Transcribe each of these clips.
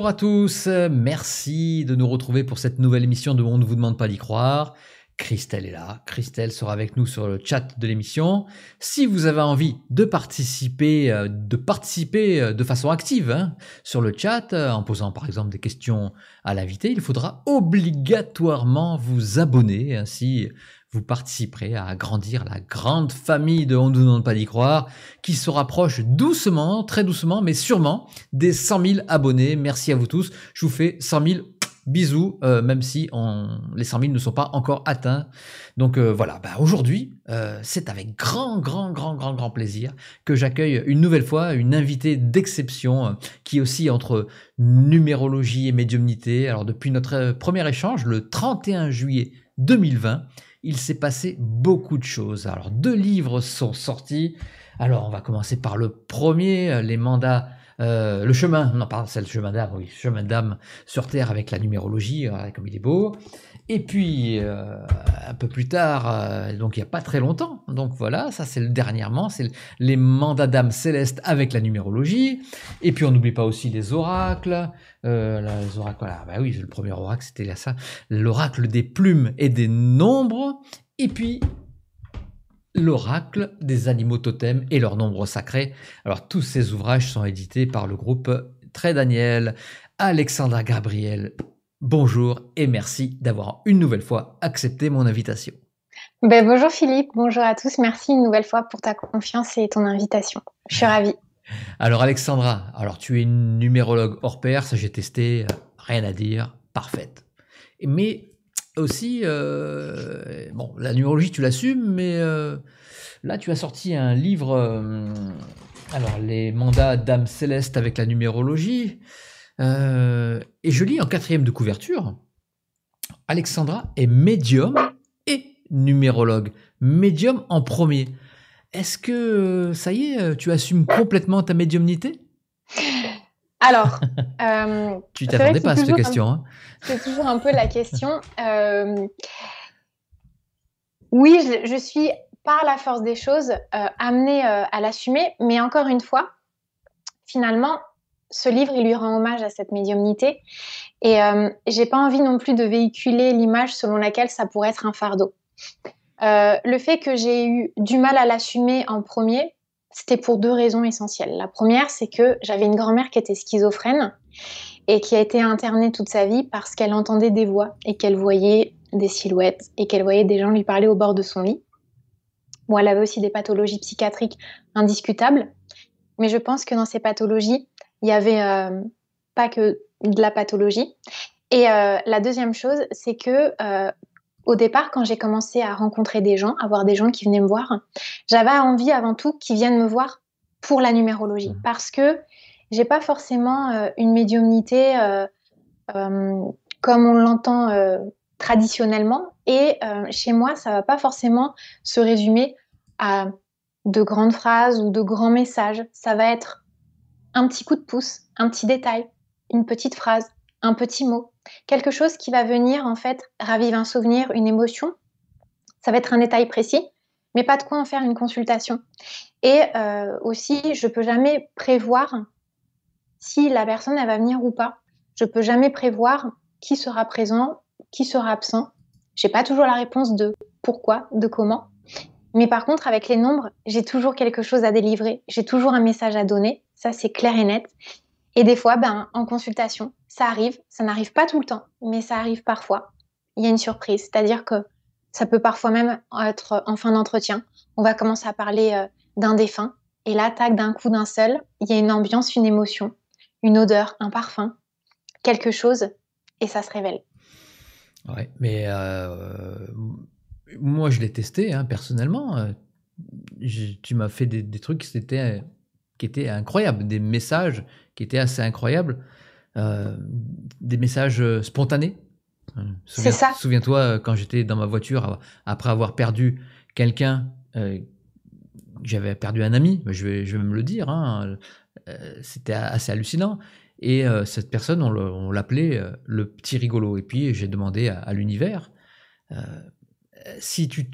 Bonjour à tous, merci de nous retrouver pour cette nouvelle émission de On ne vous demande pas d'y croire. Christelle est là, Christelle sera avec nous sur le chat de l'émission. Si vous avez envie de participer, euh, de participer euh, de façon active hein, sur le chat, euh, en posant par exemple des questions à l'invité, il faudra obligatoirement vous abonner. Ainsi, vous participerez à agrandir la grande famille de On ne demande pas d'y croire, qui se rapproche doucement, très doucement, mais sûrement, des 100 000 abonnés. Merci à vous tous. Je vous fais 100 000 bisous, euh, même si les 100 000 ne sont pas encore atteints. Donc euh, voilà, bah, aujourd'hui, euh, c'est avec grand, grand, grand, grand, grand plaisir que j'accueille une nouvelle fois une invitée d'exception qui aussi entre numérologie et médiumnité. Alors depuis notre premier échange, le 31 juillet 2020, il s'est passé beaucoup de choses. Alors deux livres sont sortis. Alors on va commencer par le premier, euh, les mandats. Euh, le chemin, non pardon, c'est le chemin d'âme, oui, chemin d'âme sur Terre avec la numérologie, euh, comme il est beau. Et puis, euh, un peu plus tard, euh, donc il n'y a pas très longtemps, donc voilà, ça c'est le dernièrement, c'est les mandats d'âme céleste avec la numérologie. Et puis on n'oublie pas aussi les oracles. Euh, les oracles, voilà, bah oui, le premier oracle c'était là ça, l'oracle des plumes et des nombres. Et puis l'oracle des animaux totems et leurs nombres sacrés. Alors tous ces ouvrages sont édités par le groupe Très Daniel, Alexandra Gabriel Bonjour et merci d'avoir une nouvelle fois accepté mon invitation. Ben, bonjour Philippe, bonjour à tous. Merci une nouvelle fois pour ta confiance et ton invitation. Je suis ravie. Alors Alexandra, alors tu es une numérologue hors pair, ça j'ai testé, rien à dire, parfaite. Mais aussi, euh, bon, la numérologie tu l'assumes, mais euh, là tu as sorti un livre, euh, alors les mandats d'âme céleste avec la numérologie. Euh, et je lis en quatrième de couverture, Alexandra est médium et numérologue. Médium en premier. Est-ce que, euh, ça y est, euh, tu assumes complètement ta médiumnité alors, tu t'attendais pas à cette question. Hein. C'est toujours un peu la question. oui, je, suis par la force des choses amenée à l'assumer, mais encore une fois, finalement, ce livre, il lui rend hommage à cette médiumnité. Et euh, j'ai pas envie non plus de véhiculer l'image selon laquelle ça pourrait être un fardeau. Euh, le fait que j'ai eu du mal à l'assumer en premier, c'était pour deux raisons essentielles. La première, c'est que j'avais une grand-mère qui était schizophrène et qui a été internée toute sa vie parce qu'elle entendait des voix et qu'elle voyait des silhouettes et qu'elle voyait des gens lui parler au bord de son lit. Bon, elle avait aussi des pathologies psychiatriques indiscutables, mais je pense que dans ces pathologies, il y avait euh, pas que de la pathologie. Et euh, la deuxième chose, c'est que euh, au départ, quand j'ai commencé à rencontrer des gens, à voir des gens qui venaient me voir, j'avais envie avant tout qu'ils viennent me voir pour la numérologie, mmh. parce que j'ai pas forcément une médiumnité comme on l'entend traditionnellement. Et chez moi, ça va pas forcément se résumer à de grandes phrases ou de grands messages. Ça va être un petit coup de pouce, un petit détail, une petite phrase, un petit mot, quelque chose qui va venir en fait raviver un souvenir, une émotion. Ça va être un détail précis, mais pas de quoi en faire une consultation. Et euh, aussi, je peux jamais prévoir si la personne elle va venir ou pas. Je peux jamais prévoir qui sera présent, qui sera absent. J'ai pas toujours la réponse de pourquoi, de comment. Mais par contre, avec les nombres, j'ai toujours quelque chose à délivrer, j'ai toujours un message à donner. Ça, c'est clair et net. Et des fois, ben, en consultation, ça arrive. Ça n'arrive pas tout le temps, mais ça arrive parfois. Il y a une surprise. C'est-à-dire que ça peut parfois même être en fin d'entretien. On va commencer à parler euh, d'un défunt. Et là, d'un coup, d'un seul, il y a une ambiance, une émotion, une odeur, un parfum, quelque chose, et ça se révèle. Ouais, mais euh, moi, je l'ai testé hein, personnellement. Euh, tu m'as fait des, des trucs, c'était qui étaient incroyables, des messages qui étaient assez incroyables, euh, des messages euh, spontanés. Euh, souviens, ça. Souviens-toi quand j'étais dans ma voiture après avoir perdu quelqu'un, j'avais perdu un ami, je vais, je vais me le dire, hein, c'était assez hallucinant. Et cette personne, on l'appelait le petit rigolo. Et puis j'ai demandé à, l'univers, si tu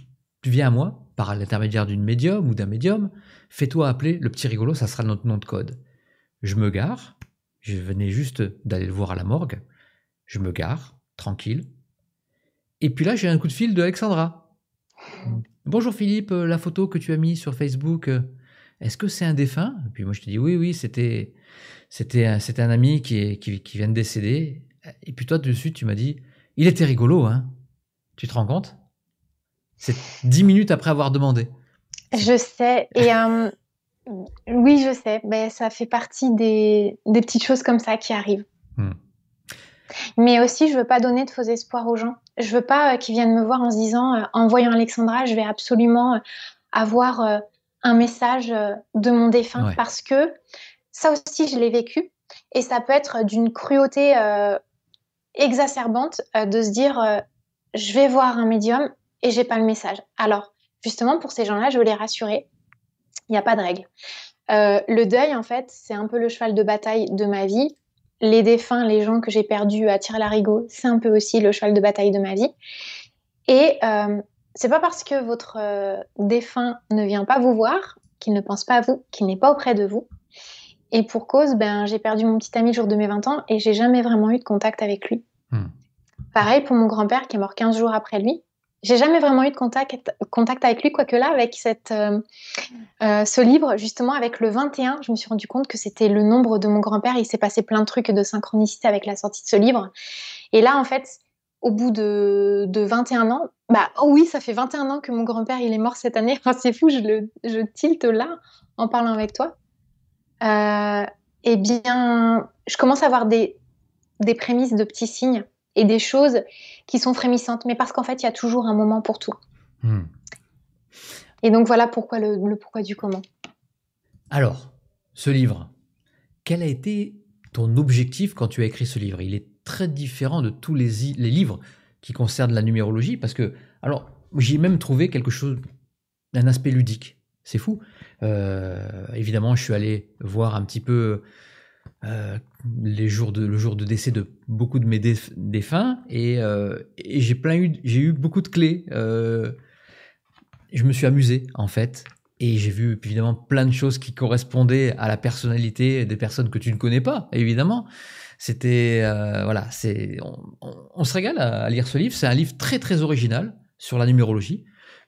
viens à moi par l'intermédiaire d'une médium ou d'un médium, fais-toi appeler le petit rigolo, ça sera notre nom de code. Je me gare, je venais juste d'aller le voir à la morgue, je me gare, tranquille. Et puis là, j'ai un coup de fil de Alexandra. Bonjour Philippe, euh, la photo que tu as mise sur Facebook, euh, est-ce que c'est un défunt Et puis moi, je te dis oui, oui, c'était c'était un, un, ami qui, qui, vient de décéder. Et puis toi, de suite, tu m'as dit, il était rigolo, hein Tu te rends compte C'est dix minutes après avoir demandé. Je sais. Et euh, oui, je sais. Mais ben, ça fait partie des, petites choses comme ça qui arrivent. Hmm. Mais aussi, je veux pas donner de faux espoirs aux gens. Je veux pas euh, qu'ils viennent me voir en se disant, euh, en voyant Alexandra, je vais absolument avoir un message de mon défunt. Parce que ça aussi, je l'ai vécu. Et ça peut être d'une cruauté exacerbante de se dire, je vais voir un médium et j'ai pas le message. Alors, justement, pour ces gens-là, je veux les rassurer. Il n'y a pas de règle. Euh, le deuil, en fait, c'est un peu le cheval de bataille de ma vie. Les défunts, les gens que j'ai perdus à la larigot c'est un peu aussi le cheval de bataille de ma vie. Et euh, c'est pas parce que votre euh, défunt ne vient pas vous voir, qu'il ne pense pas à vous, qu'il n'est pas auprès de vous. Et pour cause, ben, j'ai perdu mon petit ami le jour de mes 20 ans et j'ai jamais vraiment eu de contact avec lui. Hmm. Pareil pour mon grand-père qui est mort 15 jours après lui j'ai jamais vraiment eu de contact, contact avec lui, quoique là, avec cette, euh, euh, ce livre, justement, avec le 21, je me suis rendu compte que c'était le nombre de mon grand-père. Il s'est passé plein de trucs de synchronicité avec la sortie de ce livre. Et là, en fait, au bout de, 21 ans, bah oh oui, ça fait 21 ans que mon grand-père, il est mort cette année. c'est fou, je, le, tilte là en parlant avec toi. Euh, eh bien, je commence à avoir des, des prémices de petits signes et des choses qui sont frémissantes, mais parce qu'en fait, il y a toujours un moment pour tout. Hmm. Et donc voilà pourquoi le, pourquoi du comment. Alors, ce livre, quel a été ton objectif quand tu as écrit ce livre Il est très différent de tous les, les livres qui concernent la numérologie, parce que, alors, j'ai même trouvé quelque chose, un aspect ludique. C'est fou. Euh, évidemment, je suis allé voir un petit peu euh, les jours de, le jour de décès de beaucoup de mes défunts euh, et, j'ai plein eu, j'ai eu beaucoup de clés. Euh, je me suis amusé en fait et j'ai vu évidemment plein de choses qui correspondaient à la personnalité des personnes que tu ne connais pas évidemment. C'était voilà, c'est on, se régale à, lire ce livre. C'est un livre très très original sur la numérologie.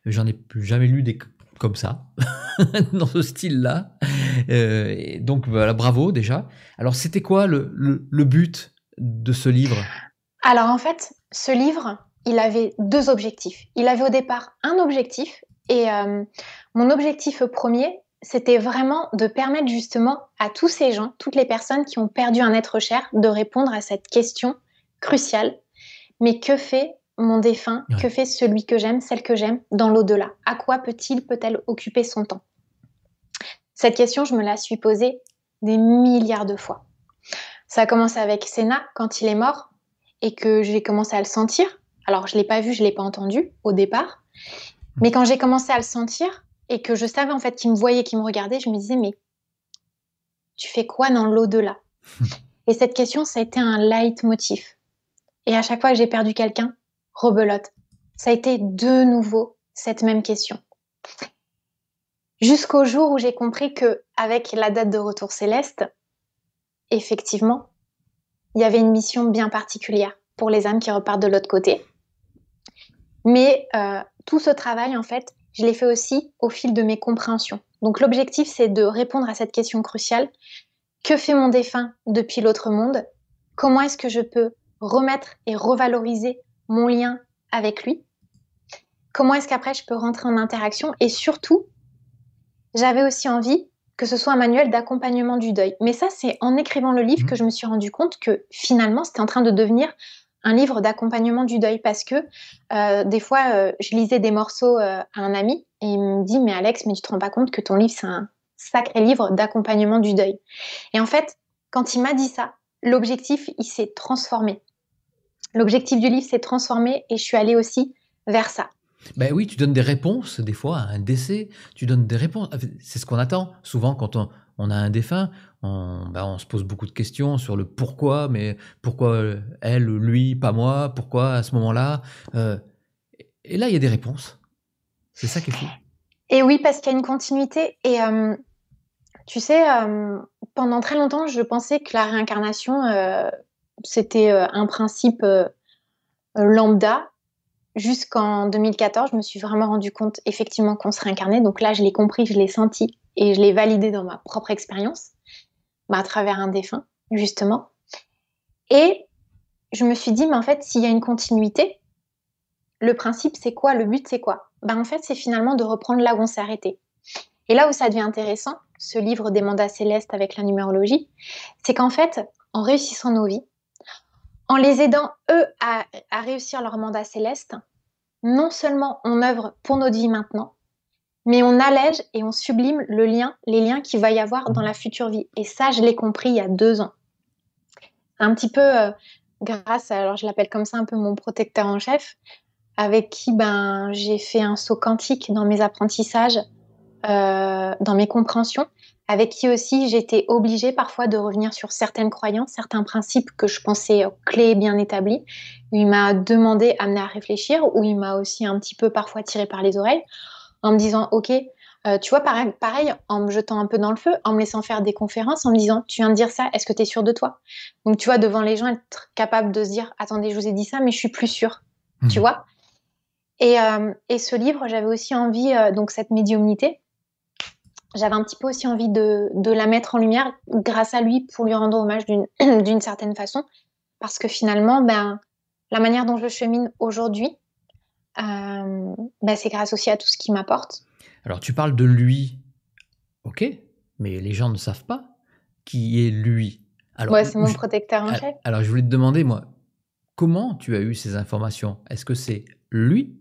J'en ai plus jamais lu des comme ça, dans ce style-là. Euh, donc voilà, bravo déjà. Alors c'était quoi le, but de ce livre Alors en fait, ce livre, il avait deux objectifs. Il avait au départ un objectif, et euh, mon objectif premier, c'était vraiment de permettre justement à tous ces gens, toutes les personnes qui ont perdu un être cher, de répondre à cette question cruciale. Mais que fait mon défunt Que fait celui que j'aime, celle que j'aime, dans l'au-delà À quoi peut-il, peut-elle occuper son temps Cette question, je me la suis posée des milliards de fois. Ça a commencé avec Sénat quand il est mort et que j'ai commencé à le sentir. Alors, je ne l'ai pas vu, je ne l'ai pas entendu au départ. Mais quand j'ai commencé à le sentir et que je savais en fait qu'il me voyait, qu'il me regardait, je me disais, mais tu fais quoi dans l'au-delà Et cette question, ça a été un leitmotiv. Et à chaque fois que j'ai perdu quelqu'un, rebelote. Ça a été de nouveau cette même question. Jusqu'au jour où j'ai compris que avec la date de retour céleste, effectivement, il y avait une mission bien particulière pour les âmes qui repartent de l'autre côté. Mais euh, tout ce travail, en fait, je l'ai fait aussi au fil de mes compréhensions. Donc l'objectif, c'est de répondre à cette question cruciale. Que fait mon défunt depuis l'autre monde Comment est-ce que je peux remettre et revaloriser mon lien avec lui Comment est-ce qu'après je peux rentrer en interaction Et surtout, j'avais aussi envie que ce soit un manuel d'accompagnement du deuil. Mais ça, c'est en écrivant le livre mmh. que je me suis rendu compte que finalement, c'était en train de devenir un livre d'accompagnement du deuil parce que euh, des fois, euh, je lisais des morceaux euh, à un ami et il me dit Mais Alex, mais tu te rends pas compte que ton livre, c'est un sacré livre d'accompagnement du deuil. Et en fait, quand il m'a dit ça, l'objectif, il s'est transformé. L'objectif du livre, c'est transformer et je suis allée aussi vers ça. Ben oui, tu donnes des réponses des fois à un décès, tu donnes des réponses. C'est ce qu'on attend souvent quand on, a un défunt, ben, on, se pose beaucoup de questions sur le pourquoi, mais pourquoi euh, elle, lui, pas moi, pourquoi à ce moment-là. Euh, et là, il y a des réponses. C'est ça qui est fou. Et oui, parce qu'il y a une continuité. Et euh, tu sais, pendant très longtemps, je pensais que la réincarnation c'était euh, un principe euh, euh, lambda jusqu'en 2014, je me suis vraiment rendu compte effectivement qu'on se réincarnait. Donc là, je l'ai compris, je l'ai senti et je l'ai validé dans ma propre expérience, bah, à travers un défunt, justement. Et je me suis dit, mais en fait, s'il y a une continuité, le principe, c'est quoi Le but, c'est quoi bah, En fait, c'est finalement de reprendre là où on s'est arrêté. Et là où ça devient intéressant, ce livre des mandats célestes avec la numérologie, c'est qu'en fait, en réussissant nos vies, en les aidant, eux, à, réussir leur mandat céleste, non seulement on œuvre pour notre vie maintenant, mais on allège et on sublime le lien, les liens qu'il va y avoir dans la future vie. Et ça, je l'ai compris il y a deux ans. Un petit peu euh, grâce, à, alors je l'appelle comme ça un peu mon protecteur en chef, avec qui ben, j'ai fait un saut quantique dans mes apprentissages, euh, dans mes compréhensions, avec qui aussi j'étais obligée parfois de revenir sur certaines croyances, certains principes que je pensais clés et bien établis. Il m'a demandé, amené à réfléchir, ou il m'a aussi un petit peu parfois tiré par les oreilles en me disant, OK, euh, tu vois, pareil, pareil, en me jetant un peu dans le feu, en me laissant faire des conférences, en me disant, tu viens de dire ça, est-ce que tu es sûr de toi Donc, tu vois, devant les gens, être capable de se dire, attendez, je vous ai dit ça, mais je suis plus sûre. Tu mmh. vois euh, et, ce livre, j'avais aussi envie, euh, donc cette médiumnité, j'avais un petit peu aussi envie de, la mettre en lumière grâce à lui pour lui rendre hommage d'une certaine façon. Parce que finalement, ben, la manière dont je chemine aujourd'hui, euh, ben, c'est grâce aussi à tout ce qu'il m'apporte. Alors tu parles de lui, ok, mais les gens ne savent pas qui est lui. Alors, ouais, c'est mon protecteur en chef. Alors je voulais te demander, moi, comment tu as eu ces informations Est-ce que c'est lui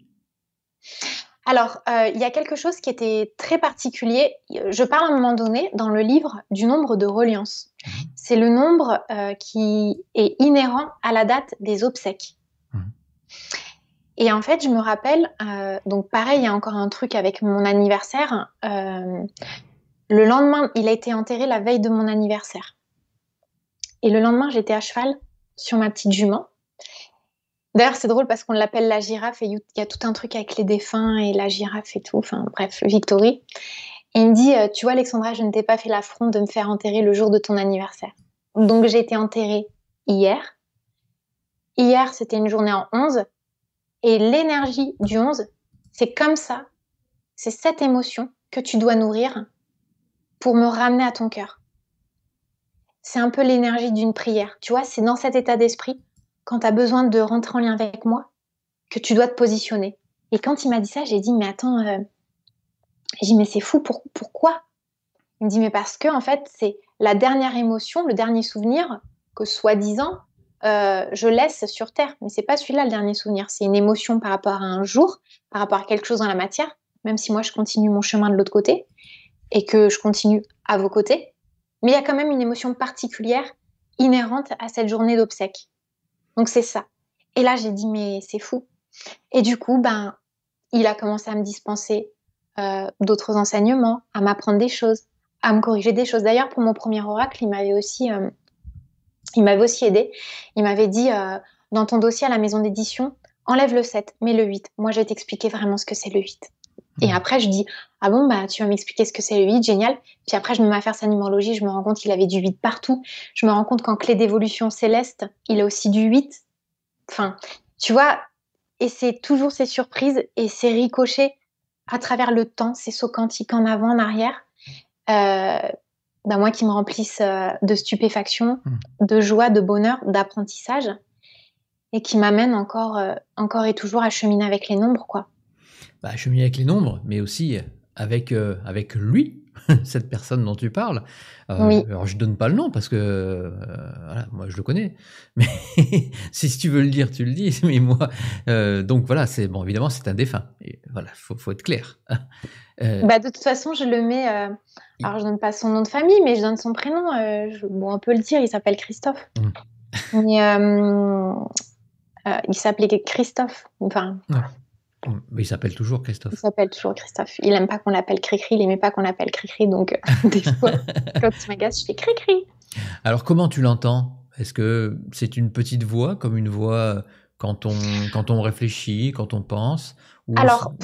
alors, euh, il y a quelque chose qui était très particulier. Je parle à un moment donné dans le livre du nombre de reliances. Mhm. C'est le nombre euh, qui est inhérent à la date des obsèques. Mhm. Et en fait, je me rappelle, euh, donc pareil, il y a encore un truc avec mon anniversaire. le lendemain, il a été enterré la veille de mon anniversaire. Et le lendemain, j'étais à cheval sur ma petite jument. D'ailleurs, c'est drôle parce qu'on l'appelle la girafe et il y a tout un truc avec les défunts et la girafe et tout. Enfin, bref, Victory. il me dit euh, Tu vois, Alexandra, je ne t'ai pas fait l'affront de me faire enterrer le jour de ton anniversaire. Donc, j'ai été enterrée hier. Hier, c'était une journée en 11. Et l'énergie du 11, c'est comme ça. C'est cette émotion que tu dois nourrir pour me ramener à ton cœur. C'est un peu l'énergie d'une prière. Tu vois, c'est dans cet état d'esprit quand tu as besoin de rentrer en lien avec moi, que tu dois te positionner. Et quand il m'a dit ça, j'ai dit, mais attends, euh, j'ai dit, mais c'est fou, pourquoi Il me dit, mais parce que, en fait, c'est la dernière émotion, le dernier souvenir que, soi-disant, euh, je laisse sur Terre. Mais c'est pas celui-là le dernier souvenir. C'est une émotion par rapport à un jour, par rapport à quelque chose dans la matière, même si moi, je continue mon chemin de l'autre côté et que je continue à vos côtés. Mais il y a quand même une émotion particulière inhérente à cette journée d'obsèques. Donc c'est ça. Et là, j'ai dit, mais c'est fou. Et du coup, ben, il a commencé à me dispenser euh, d'autres enseignements, à m'apprendre des choses, à me corriger des choses. D'ailleurs, pour mon premier oracle, il m'avait aussi, euh, il m'avait aussi aidé. Il m'avait dit, euh, dans ton dossier à la maison d'édition, enlève le 7, mets le 8. Moi, je vais t'expliquer vraiment ce que c'est le 8. Et mm. après, je dis, ah bon, bah, tu vas m'expliquer ce que c'est le 8, génial. Puis après, je me mets à faire sa numérologie, je me rends compte qu'il avait du 8 partout. Je me rends compte qu'en clé d'évolution céleste, il a aussi du 8. Enfin, tu vois, et c'est toujours ces surprises et ces ricochets à travers le temps, ces sauts quantiques en avant, en arrière. Euh, ben, moi qui me remplissent euh, de stupéfaction, mm. de joie, de bonheur, d'apprentissage, et qui m'amène encore, euh, encore et toujours à cheminer avec les nombres, quoi bah, cheminer avec les nombres, mais aussi avec, euh, avec lui, cette personne dont tu parles. Euh, alors, je ne donne pas le nom parce que euh, moi, je le connais. Mais si tu veux le dire, tu le dis. Mais moi, donc voilà, c'est bon, évidemment, c'est un défunt. voilà, il faut, être clair. Bah, de toute façon, je le mets. alors, je ne donne pas son nom de famille, mais je donne son prénom. bon, on peut le dire, il s'appelle Christophe. Hum. il s'appelait Christophe. Enfin il s'appelle toujours Christophe. Il s'appelle toujours Christophe. Il n'aime pas qu'on l'appelle Cricri, il n'aimait pas qu'on l'appelle Cricri, donc euh, des fois, quand tu m'agaces, je fais Cricri. Alors comment tu l'entends Est-ce que c'est une petite voix, comme une voix euh, quand on, quand on réfléchit, quand on pense Ou,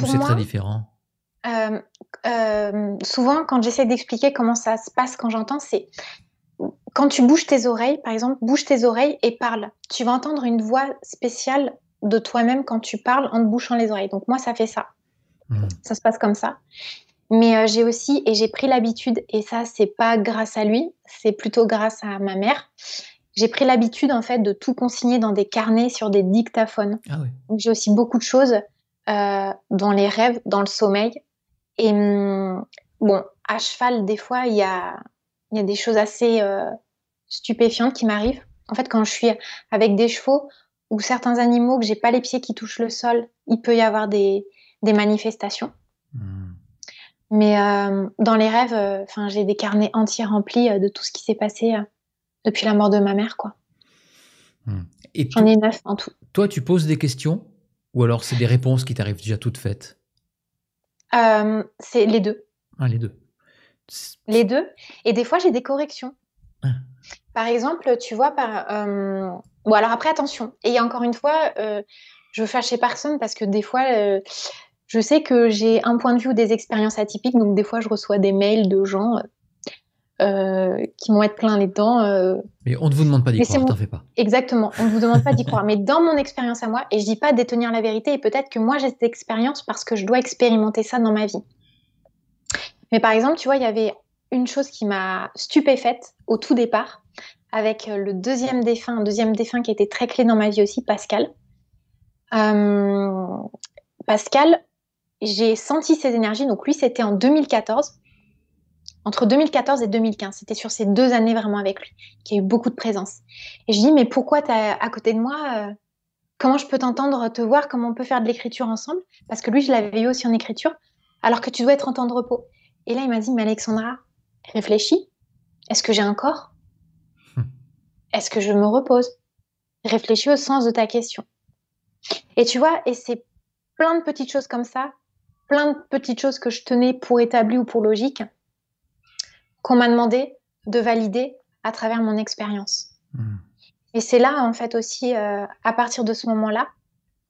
c'est très différent euh, souvent, quand j'essaie d'expliquer comment ça se passe quand j'entends, c'est quand tu bouges tes oreilles, par exemple, bouge tes oreilles et parle. Tu vas entendre une voix spéciale de toi-même quand tu parles en te bouchant les oreilles. Donc moi, ça fait ça. Mmh. Ça se passe comme ça. Mais euh, j'ai aussi, et j'ai pris l'habitude, et ça, c'est pas grâce à lui, c'est plutôt grâce à ma mère. J'ai pris l'habitude, en fait, de tout consigner dans des carnets sur des dictaphones. Ah j'ai aussi beaucoup de choses euh, dans les rêves, dans le sommeil. Et mmh, bon, à cheval, des fois, il y a, y a des choses assez euh, stupéfiantes qui m'arrivent. En fait, quand je suis avec des chevaux, ou certains animaux que j'ai pas les pieds qui touchent le sol, il peut y avoir des, manifestations. Hmm. Mais euh, dans les rêves, euh, enfin, j'ai des carnets entiers remplis euh, de tout ce qui s'est passé depuis la mort de ma mère, quoi. Hmm. Et J'en ai neuf en tout. Toi, tu poses des questions ou alors c'est des réponses qui t'arrivent déjà toutes faites C'est les deux. Ah, les deux. Les deux. Et des fois, j'ai des corrections. Ah. Par exemple, tu vois, par, Bon, alors après, attention. Et encore une fois, euh, je fâche personne parce que des fois, euh, je sais que j'ai un point de vue ou des expériences atypiques. Donc, des fois, je reçois des mails de gens euh, qui m'ont être pleins les dents. Euh. Mais on ne vous demande pas d'y croire, pas. Exactement, on ne vous demande pas d'y croire. Mais dans mon expérience à moi, et je dis pas détenir la vérité, et peut-être que moi, j'ai cette expérience parce que je dois expérimenter ça dans ma vie. Mais par exemple, tu vois, il y avait une chose qui m'a stupéfaite au tout départ avec euh, le deuxième défunt, un deuxième défunt qui était très clé dans ma vie aussi, Pascal. Euh, Pascal, j'ai senti ses énergies. Donc lui, c'était en 2014, entre 2014 et 2015. C'était sur ces deux années vraiment avec lui qui a eu beaucoup de présence. Et je dis, mais pourquoi tu à côté de moi euh, Comment je peux t'entendre, te voir Comment on peut faire de l'écriture ensemble Parce que lui, je l'avais eu aussi en écriture, alors que tu dois être en temps de repos. Et là, il m'a dit, mais Alexandra, réfléchis. Est-ce que j'ai un corps est-ce que je me repose Réfléchis au sens de ta question. Et tu vois, et c'est plein de petites choses comme ça, plein de petites choses que je tenais pour établies ou pour logiques, qu'on m'a demandé de valider à travers mon expérience. Hmm. Et c'est là, en fait, aussi, euh, à partir de ce moment-là,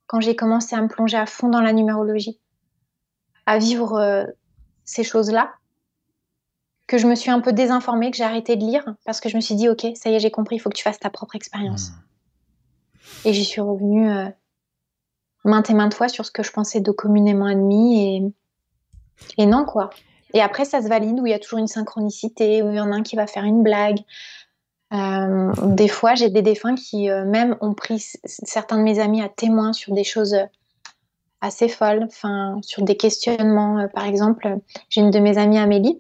quand j'ai commencé à me plonger à fond dans la numérologie, à vivre euh, ces choses-là, que je me suis un peu désinformée, que j'ai arrêté de lire, parce que je me suis dit, ok, ça y est, j'ai compris, il faut que tu fasses ta propre expérience. Hmm. Et j'y suis revenue euh, maintes et maintes fois sur ce que je pensais de communément admis, et, et non, quoi. Et après, ça se valide, où il y a toujours une synchronicité, où il y en a un qui va faire une blague. Euh, des fois, j'ai des défunts qui, euh, même, ont pris certains de mes amis à témoin sur des choses assez folles, enfin, sur des questionnements. par exemple, j'ai une de mes amies, Amélie,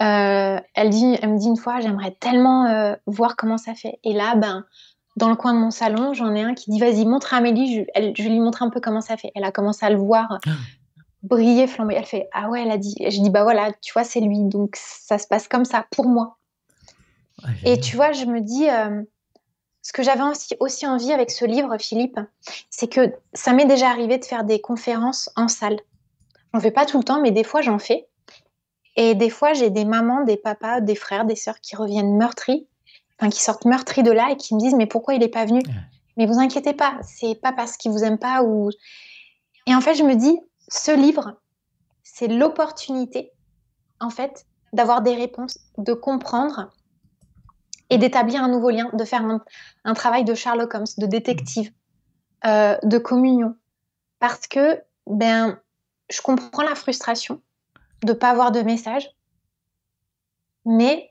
euh, elle, dit, me dit une fois, j'aimerais tellement euh, voir comment ça fait. Et là, ben, dans le coin de mon salon, j'en ai un qui dit, vas-y, montre à Amélie, je, lui montre un peu comment ça fait. Elle a commencé à le voir ah. briller, flamber. Elle fait, ah ouais, elle a dit, je dis, bah voilà, tu vois, c'est lui, donc ça se passe comme ça pour moi. et tu vois, je me dis, euh, ce que j'avais aussi, envie avec ce livre, Philippe, c'est que ça m'est déjà arrivé de faire des conférences en salle. J'en fais pas tout le temps, mais des fois j'en fais. Et des fois, j'ai des mamans, des papas, des frères, des sœurs qui reviennent meurtris, enfin qui sortent meurtris de là et qui me disent mais pourquoi il n'est pas venu Mais vous inquiétez pas, c'est pas parce qu'il vous aime pas ou. Et en fait, je me dis ce livre, c'est l'opportunité, en fait, d'avoir des réponses, de comprendre et d'établir un nouveau lien, de faire un, travail de Sherlock Holmes, de détective, mmh. euh, de communion, parce que ben je comprends la frustration de pas avoir de message. Mais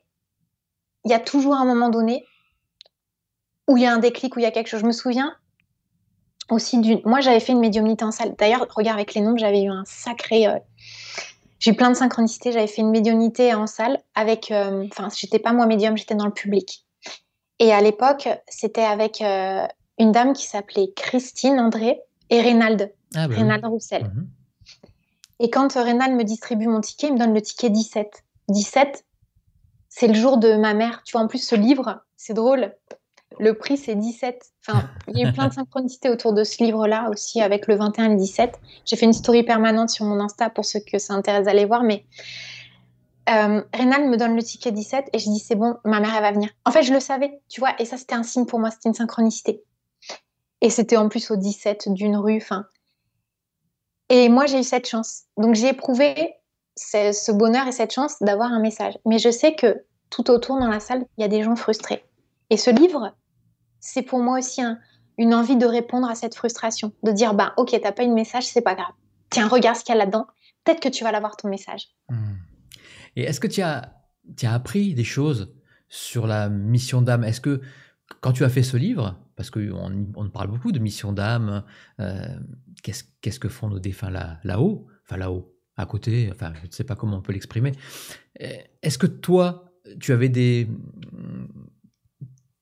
il y a toujours un moment donné où il y a un déclic, où il y a quelque chose. Je me souviens aussi d'une. Moi, j'avais fait une médiumnité en salle. D'ailleurs, regarde avec les nombres, j'avais eu un sacré. Euh, j'ai eu plein de synchronicités. J'avais fait une médiumnité en salle avec. Enfin, euh, Enfin, j'étais pas moi médium, j'étais dans le public. Et à l'époque, c'était avec euh, une dame qui s'appelait Christine André et Reynald. Ah, bah Reynald Roussel. Mhm. Et quand Rénal me distribue mon ticket, il me donne le ticket 17. 17, c'est le jour de ma mère. Tu vois, en plus, ce livre, c'est drôle. Le prix, c'est 17. Enfin, il y a eu plein de synchronicités autour de ce livre-là aussi, avec le 21 et le 17. J'ai fait une story permanente sur mon Insta pour ceux que ça intéresse d'aller voir. Mais euh, Rénal me donne le ticket 17 et je dis, c'est bon, ma mère, elle va venir. En fait, je le savais, tu vois. Et ça, c'était un signe pour moi, c'était une synchronicité. Et c'était en plus au 17 d'une rue. Enfin, et moi, j'ai eu cette chance. Donc, j'ai éprouvé ce, bonheur et cette chance d'avoir un message. Mais je sais que tout autour dans la salle, il y a des gens frustrés. Et ce livre, c'est pour moi aussi une envie de répondre à cette frustration, de dire bah ok, t'as pas eu de message, c'est pas grave. Tiens, regarde ce qu'il y a là-dedans. Peut-être que tu vas l'avoir ton message. Hmm. Et est-ce que tu as, tu as appris des choses sur la mission d'âme Est-ce que quand tu as fait ce livre, parce qu'on on parle beaucoup de mission d'âme, euh, qu'est-ce, que font nos défunts là, là-haut, enfin là-haut, à côté, enfin je ne sais pas comment on peut l'exprimer. Euh, est-ce que toi, tu avais des...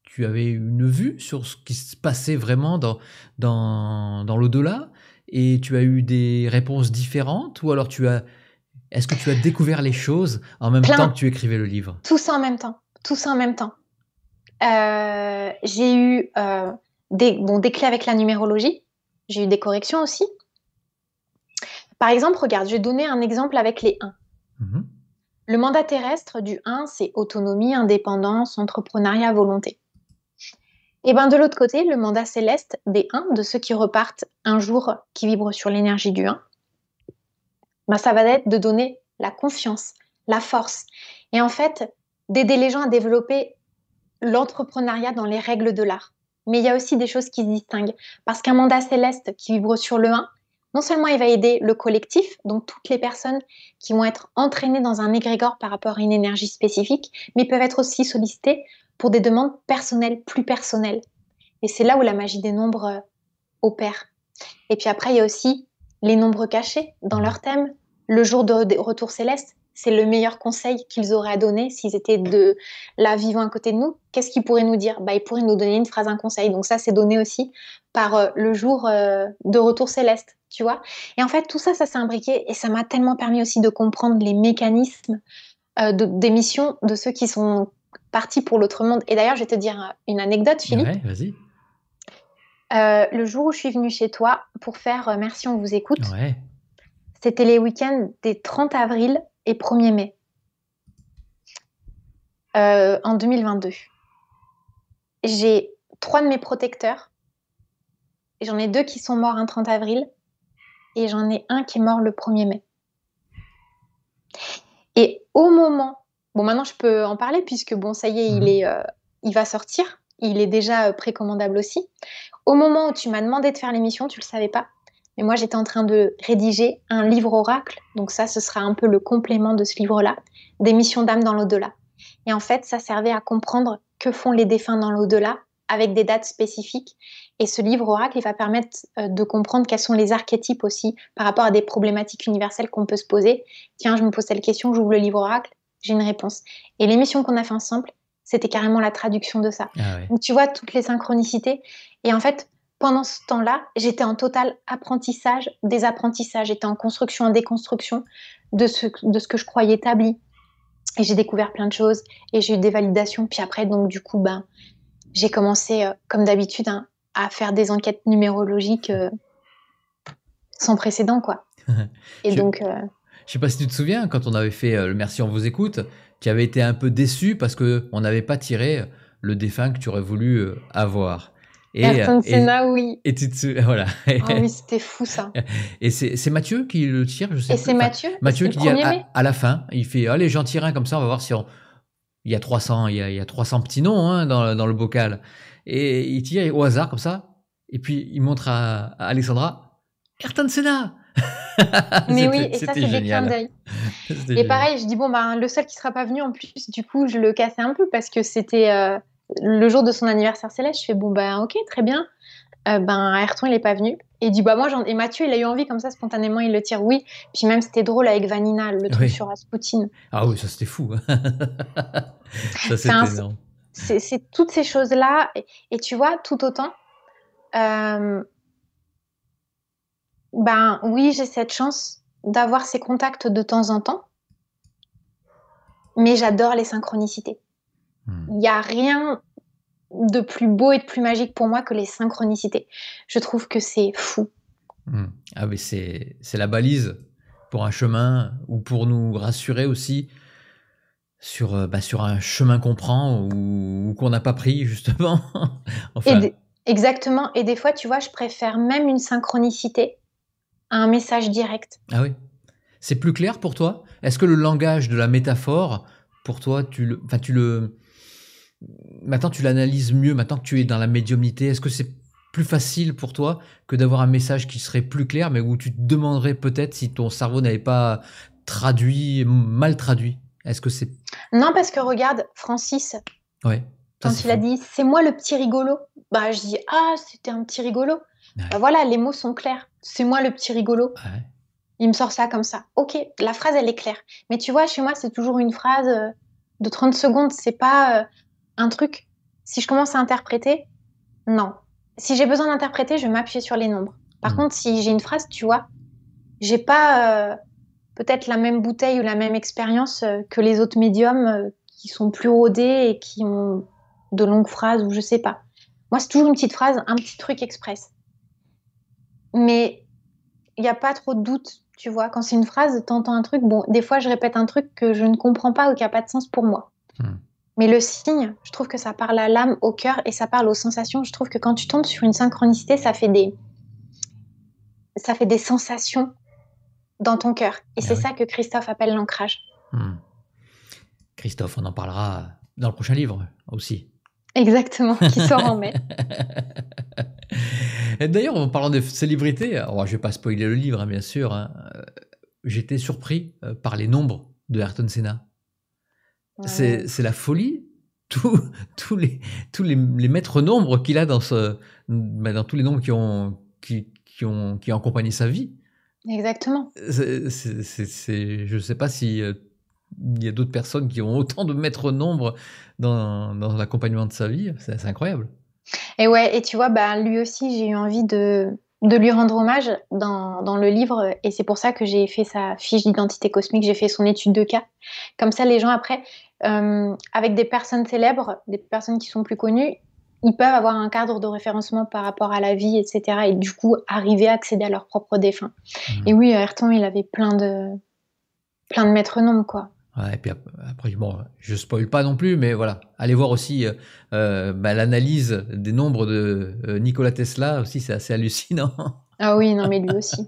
Tu avais une vue sur ce qui se passait vraiment dans, dans, l'au-delà et tu as eu des réponses différentes ou alors tu as... Est-ce que tu as découvert les choses en même temps que tu écrivais le livre Tout ça en même temps. tout ça en même temps. Euh, j'ai eu euh, des, bon, des clés avec la numérologie. J'ai eu des corrections aussi. Par exemple, regarde, je vais donner un exemple avec les 1. Mhm. Le mandat terrestre du 1, c'est autonomie, indépendance, entrepreneuriat, volonté. Et eh bien de l'autre côté, le mandat céleste des 1, de ceux qui repartent un jour, qui vibrent sur l'énergie du 1, ben, ça va être de donner la confiance, la force, et en fait d'aider les gens à développer l'entrepreneuriat dans les règles de l'art. Mais il y a aussi des choses qui se distinguent. Parce qu'un mandat céleste qui vibre sur le 1, non seulement il va aider le collectif, donc toutes les personnes qui vont être entraînées dans un égrégore par rapport à une énergie spécifique, mais peuvent être aussi sollicitées pour des demandes personnelles, plus personnelles. Et c'est là où la magie des nombres euh, opère. Et puis après, il y a aussi les nombres cachés dans leur thème, le jour de retour céleste, c'est le meilleur conseil qu'ils auraient à donner s'ils étaient de là vivant à côté de nous. Qu'est-ce qu'ils pourraient nous dire bah, Ils pourraient nous donner une phrase, un conseil. Donc ça, c'est donné aussi par euh, le jour euh, de retour céleste, tu vois. Et en fait, tout ça, ça s'est imbriqué et ça m'a tellement permis aussi de comprendre les mécanismes euh, de, des de ceux qui sont partis pour l'autre monde. Et d'ailleurs, je vais te dire une anecdote, Philippe. vas-y. le jour où je suis venue chez toi pour faire Merci, on vous écoute. C'était les week-ends des 30 avril et 1er mai euh, en 2022. J'ai trois de mes protecteurs. J'en ai deux qui sont morts un 30 avril et j'en ai un qui est mort le 1er mai. Et au moment, bon maintenant je peux en parler puisque bon ça y est, il, mhm. est, euh, il va sortir, il est déjà euh, précommandable aussi. Au moment où tu m'as demandé de faire l'émission, tu le savais pas, mais moi, j'étais en train de rédiger un livre oracle. Donc ça, ce sera un peu le complément de ce livre-là, des missions d'âme dans l'au-delà. Et en fait, ça servait à comprendre que font les défunts dans l'au-delà avec des dates spécifiques. Et ce livre oracle, il va permettre euh, de comprendre quels sont les archétypes aussi par rapport à des problématiques universelles qu'on peut se poser. Tiens, je me pose telle question, j'ouvre le livre oracle, j'ai une réponse. Et l'émission qu'on a fait ensemble, c'était carrément la traduction de ça. Ah Donc tu vois toutes les synchronicités. Et en fait, pendant ce temps-là, j'étais en total apprentissage, désapprentissage, j'étais en construction, en déconstruction de ce, de ce que je croyais établi. Et j'ai découvert plein de choses et j'ai eu des validations. Puis après, donc du coup, ben, j'ai commencé, euh, comme d'habitude, hein, à faire des enquêtes numérologiques euh, sans précédent, quoi. et je... donc. Euh, je sais pas si tu te souviens, quand on avait fait le Merci, on vous écoute, tu avais été un peu déçu parce qu'on n'avait pas tiré le défunt que tu aurais voulu avoir. Et, Senna, oui. Et voilà. Ah c'était fou ça. Et c'est Mathieu qui le tire, je sais. Et c'est Mathieu. Mathieu qui dit à, la fin, il fait allez oh, j'en tire un comme ça, on va voir si Il y a 300, il y a, y 300 petits noms hein, dans, le bocal. Et il tire au hasard comme ça. Et puis il montre à, Alessandra « Alexandra de Senna. Mais oui, et ça c'est des clins d'œil. Et pareil, je dis bon bah le seul qui sera pas venu en plus, du coup je le cassais un peu parce que c'était. Euh, le jour de son anniversaire céleste, je fais bon ben ok très bien. Euh, ben Ayrton il est pas venu et du bah moi j'en... et Mathieu il a eu envie comme ça spontanément il le tire oui puis même c'était drôle avec Vanina le truc sur Aspoutine ah oui ça c'était fou c'est, toutes ces choses là et, tu vois tout autant euh, ben oui j'ai cette chance d'avoir ces contacts de temps en temps mais j'adore les synchronicités Hmm. Il n'y a rien de plus beau et de plus magique pour moi que les synchronicités. Je trouve que c'est fou. Hmm. Ah mais c'est, la balise pour un chemin ou pour nous rassurer aussi sur, euh, bah, sur un chemin qu'on prend ou, qu'on n'a pas pris justement. exactement. Et des fois, tu vois, je préfère même une synchronicité à un message direct. Ah oui. C'est plus clair pour toi Est-ce que le langage de la métaphore, pour toi, tu le, enfin, tu le, maintenant tu l'analyses mieux, maintenant que tu es dans la médiumnité, est-ce que c'est plus facile pour toi que d'avoir un message qui serait plus clair, mais où tu te demanderais peut-être si ton cerveau n'avait pas traduit, mal traduit Est-ce que c'est... Non, parce que regarde, Francis, quand il a dit « c'est moi le petit rigolo », bah je dis « ah, c'était un petit rigolo bah, Voilà, les mots sont clairs. « C'est moi le petit rigolo ah Il me sort ça comme ça. Ok, la phrase, elle est claire. Mais tu vois, chez moi, c'est toujours une phrase euh, de 30 secondes. C'est pas euh, un truc. Si je commence à interpréter, non. Si j'ai besoin d'interpréter, je vais sur les nombres. Par mm. contre, si j'ai une phrase, tu vois, j'ai pas euh, peut-être la même bouteille ou la même expérience euh, que les autres médiums euh, qui sont plus rodés et qui ont de longues phrases ou je sais pas. Moi, c'est toujours une petite phrase, un petit truc express. Mais il n'y a pas trop de doute, tu vois. Quand c'est une phrase, t'entends un truc. Bon, des fois, je répète un truc que je ne comprends pas ou qui n'a pas de sens pour moi. Hmm. Mais le signe, je trouve que ça parle à l'âme, au cœur et ça parle aux sensations. Je trouve que quand tu tombes sur une synchronicité, ça fait des, ça fait des sensations dans ton cœur. Et eh c'est ça que Christophe appelle l'ancrage. Hmm. Christophe, on en parlera dans le prochain livre aussi. Exactement, qui sort en mai. D'ailleurs, en parlant de célébrités, oh, je ne vais pas spoiler le livre, hein, bien sûr, hein, euh, j'étais surpris euh, par les nombres de Ayrton Senna. C'est la folie. Tous, les, maîtres nombres qu'il a dans, ce, bah, dans tous les nombres qui ont, qui, accompagné sa vie. Exactement. je ne sais pas si euh, il y a d'autres personnes qui ont autant de maîtres nombres dans, l'accompagnement de sa vie. C'est incroyable. Et ouais, et tu vois, bah, lui aussi, j'ai eu envie de, lui rendre hommage dans, dans le livre. Et c'est pour ça que j'ai fait sa fiche d'identité cosmique, j'ai fait son étude de cas. Comme ça, les gens, après, euh, avec des personnes célèbres, des personnes qui sont plus connues, ils peuvent avoir un cadre de référencement par rapport à la vie, etc. Et du coup, arriver à accéder à leurs propres défunts. Mmh. Et oui, Ayrton, il avait plein de, plein de maîtres noms, quoi. et puis après, bon, je spoil pas non plus, mais voilà, allez voir aussi euh, euh, bah, l'analyse des nombres de Nikola Tesla aussi, c'est assez hallucinant. Ah oui, non, mais lui aussi.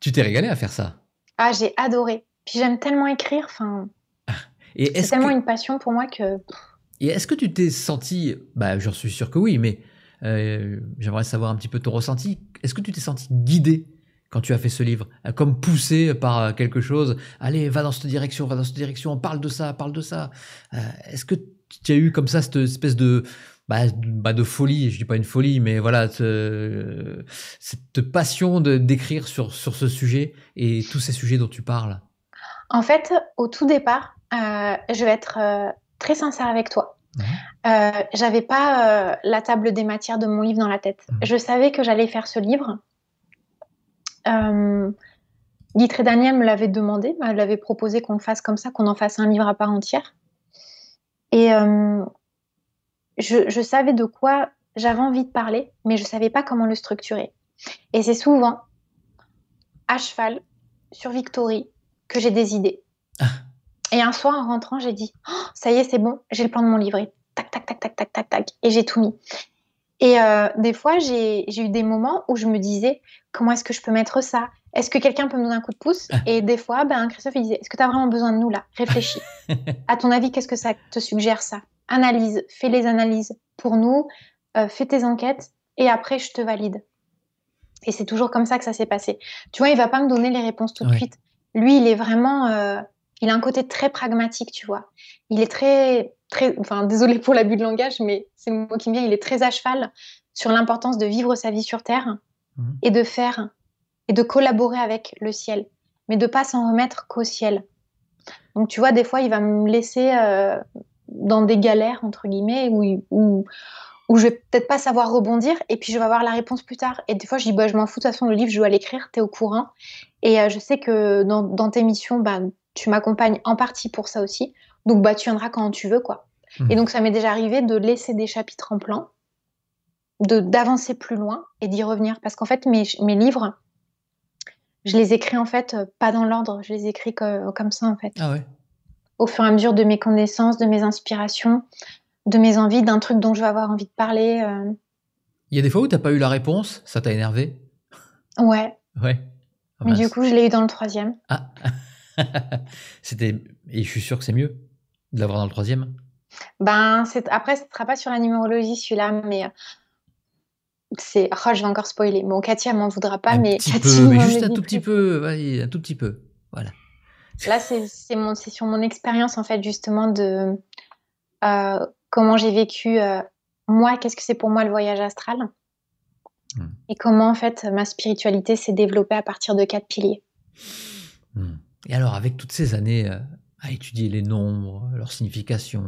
tu t'es régalé à faire ça. Ah, j'ai adoré. Puis j'aime tellement écrire, enfin c'est tellement une passion pour moi que. Et est-ce que tu t'es senti, bah j'en suis sûr que oui, mais euh, j'aimerais savoir un petit peu ton ressenti. Est-ce que tu t'es senti guidé quand tu as fait ce livre, comme poussé par euh, quelque chose Allez, va dans cette direction, va dans cette direction, parle de ça, parle de ça. Euh, est-ce que tu as eu comme ça cette espèce de bah, bah, de folie, je dis pas une folie, mais voilà, cette passion de d'écrire sur, sur ce sujet et tous ces sujets dont tu parles En fait, au tout départ, euh, je vais être euh, très sincère avec toi. Mhm. Euh, j'avais pas la table des matières de mon livre dans la tête. Mhm. Je savais que j'allais faire ce livre. Euh, Guy Daniel me l'avait demandé, bah, elle l'avait proposé qu'on le fasse comme ça, qu'on en fasse un livre à part entière. Et je, savais de quoi j'avais envie de parler, mais je savais pas comment le structurer. Et c'est souvent à cheval sur Victory que j'ai des idées. Ah. Et un soir, en rentrant, j'ai dit oh, Ça y est, c'est bon, j'ai le plan de mon livret. Tac, tac, tac, tac, tac, tac, tac. Et j'ai tout mis. Et euh, des fois, j'ai eu des moments où je me disais Comment est-ce que je peux mettre ça Est-ce que quelqu'un peut me donner un coup de pouce Et des fois, ben, Christophe, il disait Est-ce que tu as vraiment besoin de nous là Réfléchis. à ton avis, qu'est-ce que ça te suggère ça Analyse, fais les analyses pour nous, euh, fais tes enquêtes et après, je te valide. Et c'est toujours comme ça que ça s'est passé. Tu vois, il va pas me donner les réponses tout de suite. Lui, il est vraiment. Euh, il a un côté très pragmatique, tu vois. Il est très, très, enfin, désolé pour l'abus de langage, mais c'est le mot qui me vient. Il est très à cheval sur l'importance de vivre sa vie sur Terre mhm. et de faire et de collaborer avec le ciel, mais de pas s'en remettre qu'au ciel. Donc, tu vois, des fois, il va me laisser euh, dans des galères entre guillemets où, où, où je vais peut-être pas savoir rebondir et puis je vais avoir la réponse plus tard. Et des fois, je dis bah, je m'en fous de toute façon le livre, je dois l'écrire, es au courant. Et euh, je sais que dans, dans tes missions, bah, tu m'accompagnes en partie pour ça aussi. Donc, bah, tu viendras quand tu veux, quoi. Mmh. Et donc, ça m'est déjà arrivé de laisser des chapitres en plan, de d'avancer plus loin et d'y revenir. Parce qu'en fait, mes, mes, livres, je les écris en fait euh, pas dans l'ordre, je les écris euh, comme ça, en fait. Ah Au fur et à mesure de mes connaissances, de mes inspirations, de mes envies, d'un truc dont je vais avoir envie de parler. Euh. Il y a des fois où n'as pas eu la réponse, ça t'a énervé Ouais. Ouais. Ah Mais du coup, je l'ai eu dans le troisième. Ah C'était et je suis sûr que c'est mieux de l'avoir dans le troisième. Ben, c'est... après, ce ne sera pas sur la numérologie celui-là, mais euh, c'est. Oh, je vais encore spoiler. Bon, Cathy, elle m'en voudra pas, mais juste un tout petit peu, un tout petit peu. Voilà. Là, c'est, mon, sur mon expérience, en fait, justement, de euh, comment j'ai vécu, euh, moi, qu'est-ce que c'est pour moi le voyage astral hmm. et comment, en fait, ma spiritualité s'est développée à partir de quatre piliers. Hmm. Et alors, avec toutes ces années euh, à étudier les nombres, leur signification,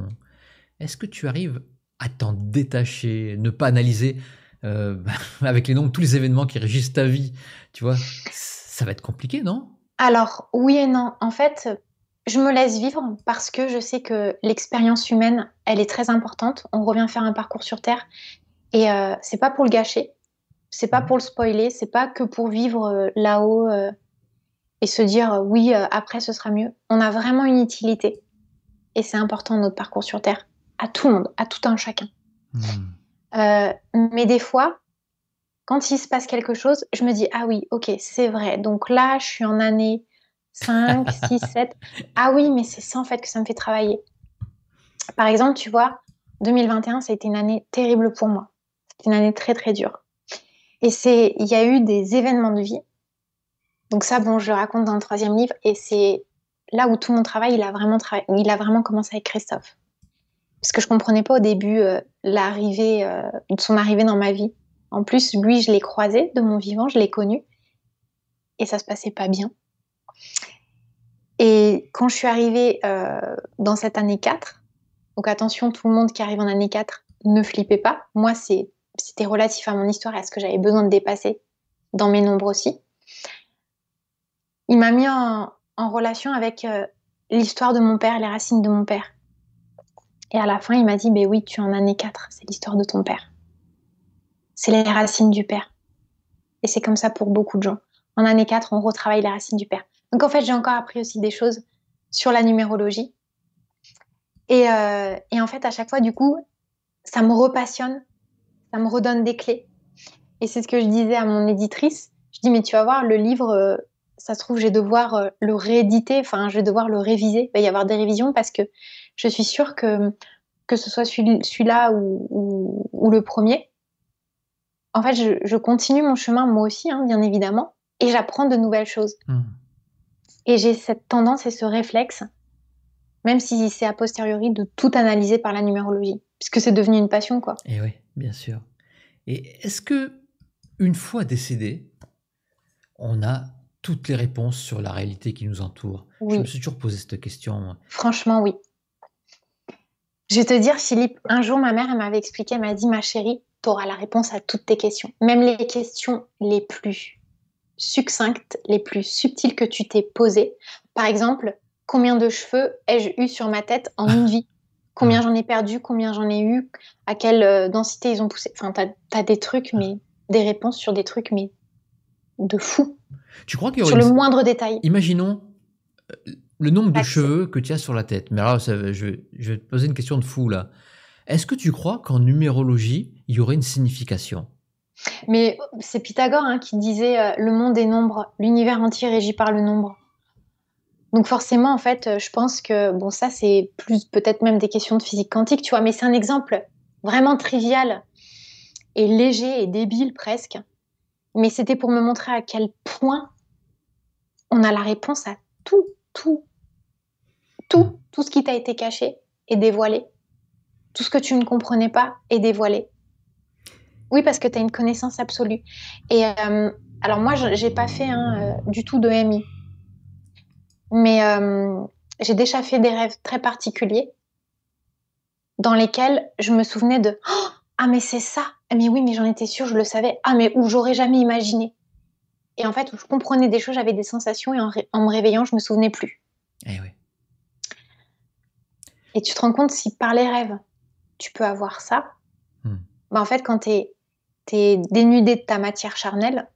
est-ce que tu arrives à t'en détacher, ne pas analyser euh, avec les nombres tous les événements qui régissent ta vie Tu vois, ça va être compliqué, non Alors, oui et non. En fait, je me laisse vivre parce que je sais que l'expérience humaine, elle est très importante. On revient faire un parcours sur Terre et euh, c'est pas pour le gâcher, c'est pas mmh. pour le spoiler, c'est pas que pour vivre euh, là-haut et se dire euh, oui, euh, après ce sera mieux. On a vraiment une utilité. Et c'est important notre parcours sur Terre, à tout le monde, à tout un chacun. Hmm. Euh, mais des fois, quand il se passe quelque chose, je me dis ah oui, ok, c'est vrai. Donc là, je suis en année 5, 6, 7. Ah oui, mais c'est ça en fait que ça me fait travailler. Par exemple, tu vois, 2021, ça a été une année terrible pour moi. C'était une année très très dure. Et c'est, il y a eu des événements de vie donc ça, bon, je le raconte dans le troisième livre et c'est là où tout mon travail, il a vraiment, il a vraiment commencé avec Christophe. Parce que je ne comprenais pas au début euh, euh, son arrivée dans ma vie. En plus, lui, je l'ai croisé de mon vivant, je l'ai connu et ça se passait pas bien. Et quand je suis arrivée euh, dans cette année 4, donc attention, tout le monde qui arrive en année 4, ne flippez pas. Moi, c'était relatif à mon histoire et à ce que j'avais besoin de dépasser dans mes nombres aussi il m'a mis en, relation avec euh, l'histoire de mon père, les racines de mon père. Et à la fin, il m'a dit, ben oui, tu es en année 4, c'est l'histoire de ton père. C'est les racines du père. Et c'est comme ça pour beaucoup de gens. En année 4, on retravaille les racines du père. Donc en fait, j'ai encore appris aussi des choses sur la numérologie. Et, euh, et, en fait, à chaque fois, du coup, ça me repassionne, ça me redonne des clés. Et c'est ce que je disais à mon éditrice. Je dis, mais tu vas voir, le livre, euh, ça se trouve, je vais devoir euh, le rééditer, enfin, je vais devoir le réviser. Il va y avoir des révisions parce que je suis sûre que, que ce soit celui-là ou, ou, le premier, en fait, je, je, continue mon chemin moi aussi, hein, bien évidemment, et j'apprends de nouvelles choses. Hmm. Et j'ai cette tendance et ce réflexe, même si c'est a posteriori, de tout analyser par la numérologie, puisque c'est devenu une passion, quoi. Et eh oui, bien sûr. Et est-ce que, une fois décédé, on a toutes les réponses sur la réalité qui nous entoure Je me suis toujours posé cette question. Franchement, oui. Je vais te dire, Philippe, un jour, ma mère, m'avait expliqué, elle m'a dit, ma chérie, tu auras la réponse à toutes tes questions. Même les questions les plus succinctes, les plus subtiles que tu t'es posées. Par exemple, combien de cheveux ai-je eu sur ma tête en une vie Combien j'en ai perdu Combien j'en ai eu À quelle euh, densité ils ont poussé Enfin, tu as, des trucs, mais des réponses sur des trucs, mais de fou. Tu crois qu'il y Sur le moindre détail. Imaginons euh, le nombre de cheveux que tu as sur la tête. Mais alors, je, vais te poser une question de fou là. Est-ce que tu crois qu'en numérologie, il y aurait une signification Mais euh, c'est Pythagore hein, qui disait euh, le monde est nombre, l'univers entier régi par le nombre. Donc forcément, en fait, je pense que bon, ça c'est plus peut-être même des questions de physique quantique, tu vois. Mais c'est un exemple vraiment trivial et léger et débile presque mais c'était pour me montrer à quel point on a la réponse à tout, tout, tout, mm. tout ce qui t'a été caché est dévoilé. Tout ce que tu ne comprenais pas est dévoilé. Oui, parce que tu as une connaissance absolue. Et euh, alors moi, je n'ai pas fait hein, euh, du tout de MI. Mais euh, j'ai déjà fait des rêves très particuliers dans lesquels je me souvenais de oh, ah, mais c'est ça. Ah, mais oui, mais j'en étais sûre, je le savais. Ah, mais où j'aurais jamais imaginé. Et en fait, où je comprenais des choses, j'avais des sensations et en, me réveillant, je me souvenais plus. Eh oui. Et tu te rends compte si par les rêves, tu peux avoir ça, hmm. bah, en fait, quand tu es, es, dénudé de ta matière charnelle,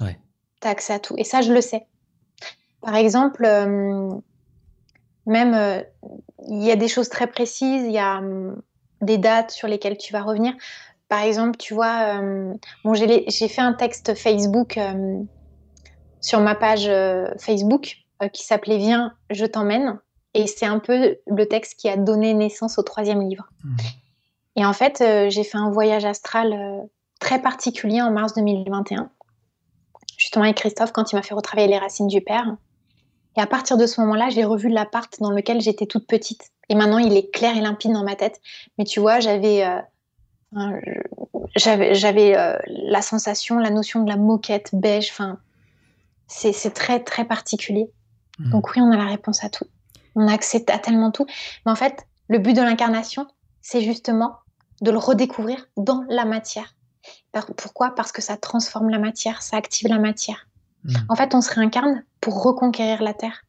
ouais. tu as accès à tout. Et ça, je le sais. Par exemple, euh, même, euh, il y a des choses très précises, il y a. Hum, des dates sur lesquelles tu vas revenir. Par exemple, tu vois, euh, bon, j'ai fait un texte Facebook euh, sur ma page euh, Facebook qui s'appelait Viens, je t'emmène. Et c'est un peu le texte qui a donné naissance au troisième livre. Mmh. Et en fait, j'ai fait un voyage astral très particulier en mars 2021, justement avec Christophe, quand il m'a fait retravailler les racines du père. Et à partir de ce moment-là, j'ai revu l'appart dans lequel j'étais toute petite. Et maintenant, il est clair et limpide dans ma tête. Mais tu vois, j'avais euh, j'avais euh, la sensation, la notion de la moquette beige. Enfin, c'est très très particulier. Hmm. Donc oui, on a la réponse à tout. On a accès à tellement tout. Mais en fait, le but de l'incarnation, c'est justement de le redécouvrir dans la matière. Pourquoi Parce que ça transforme la matière, ça active la matière. Mm. En fait, on se réincarne pour reconquérir la Terre.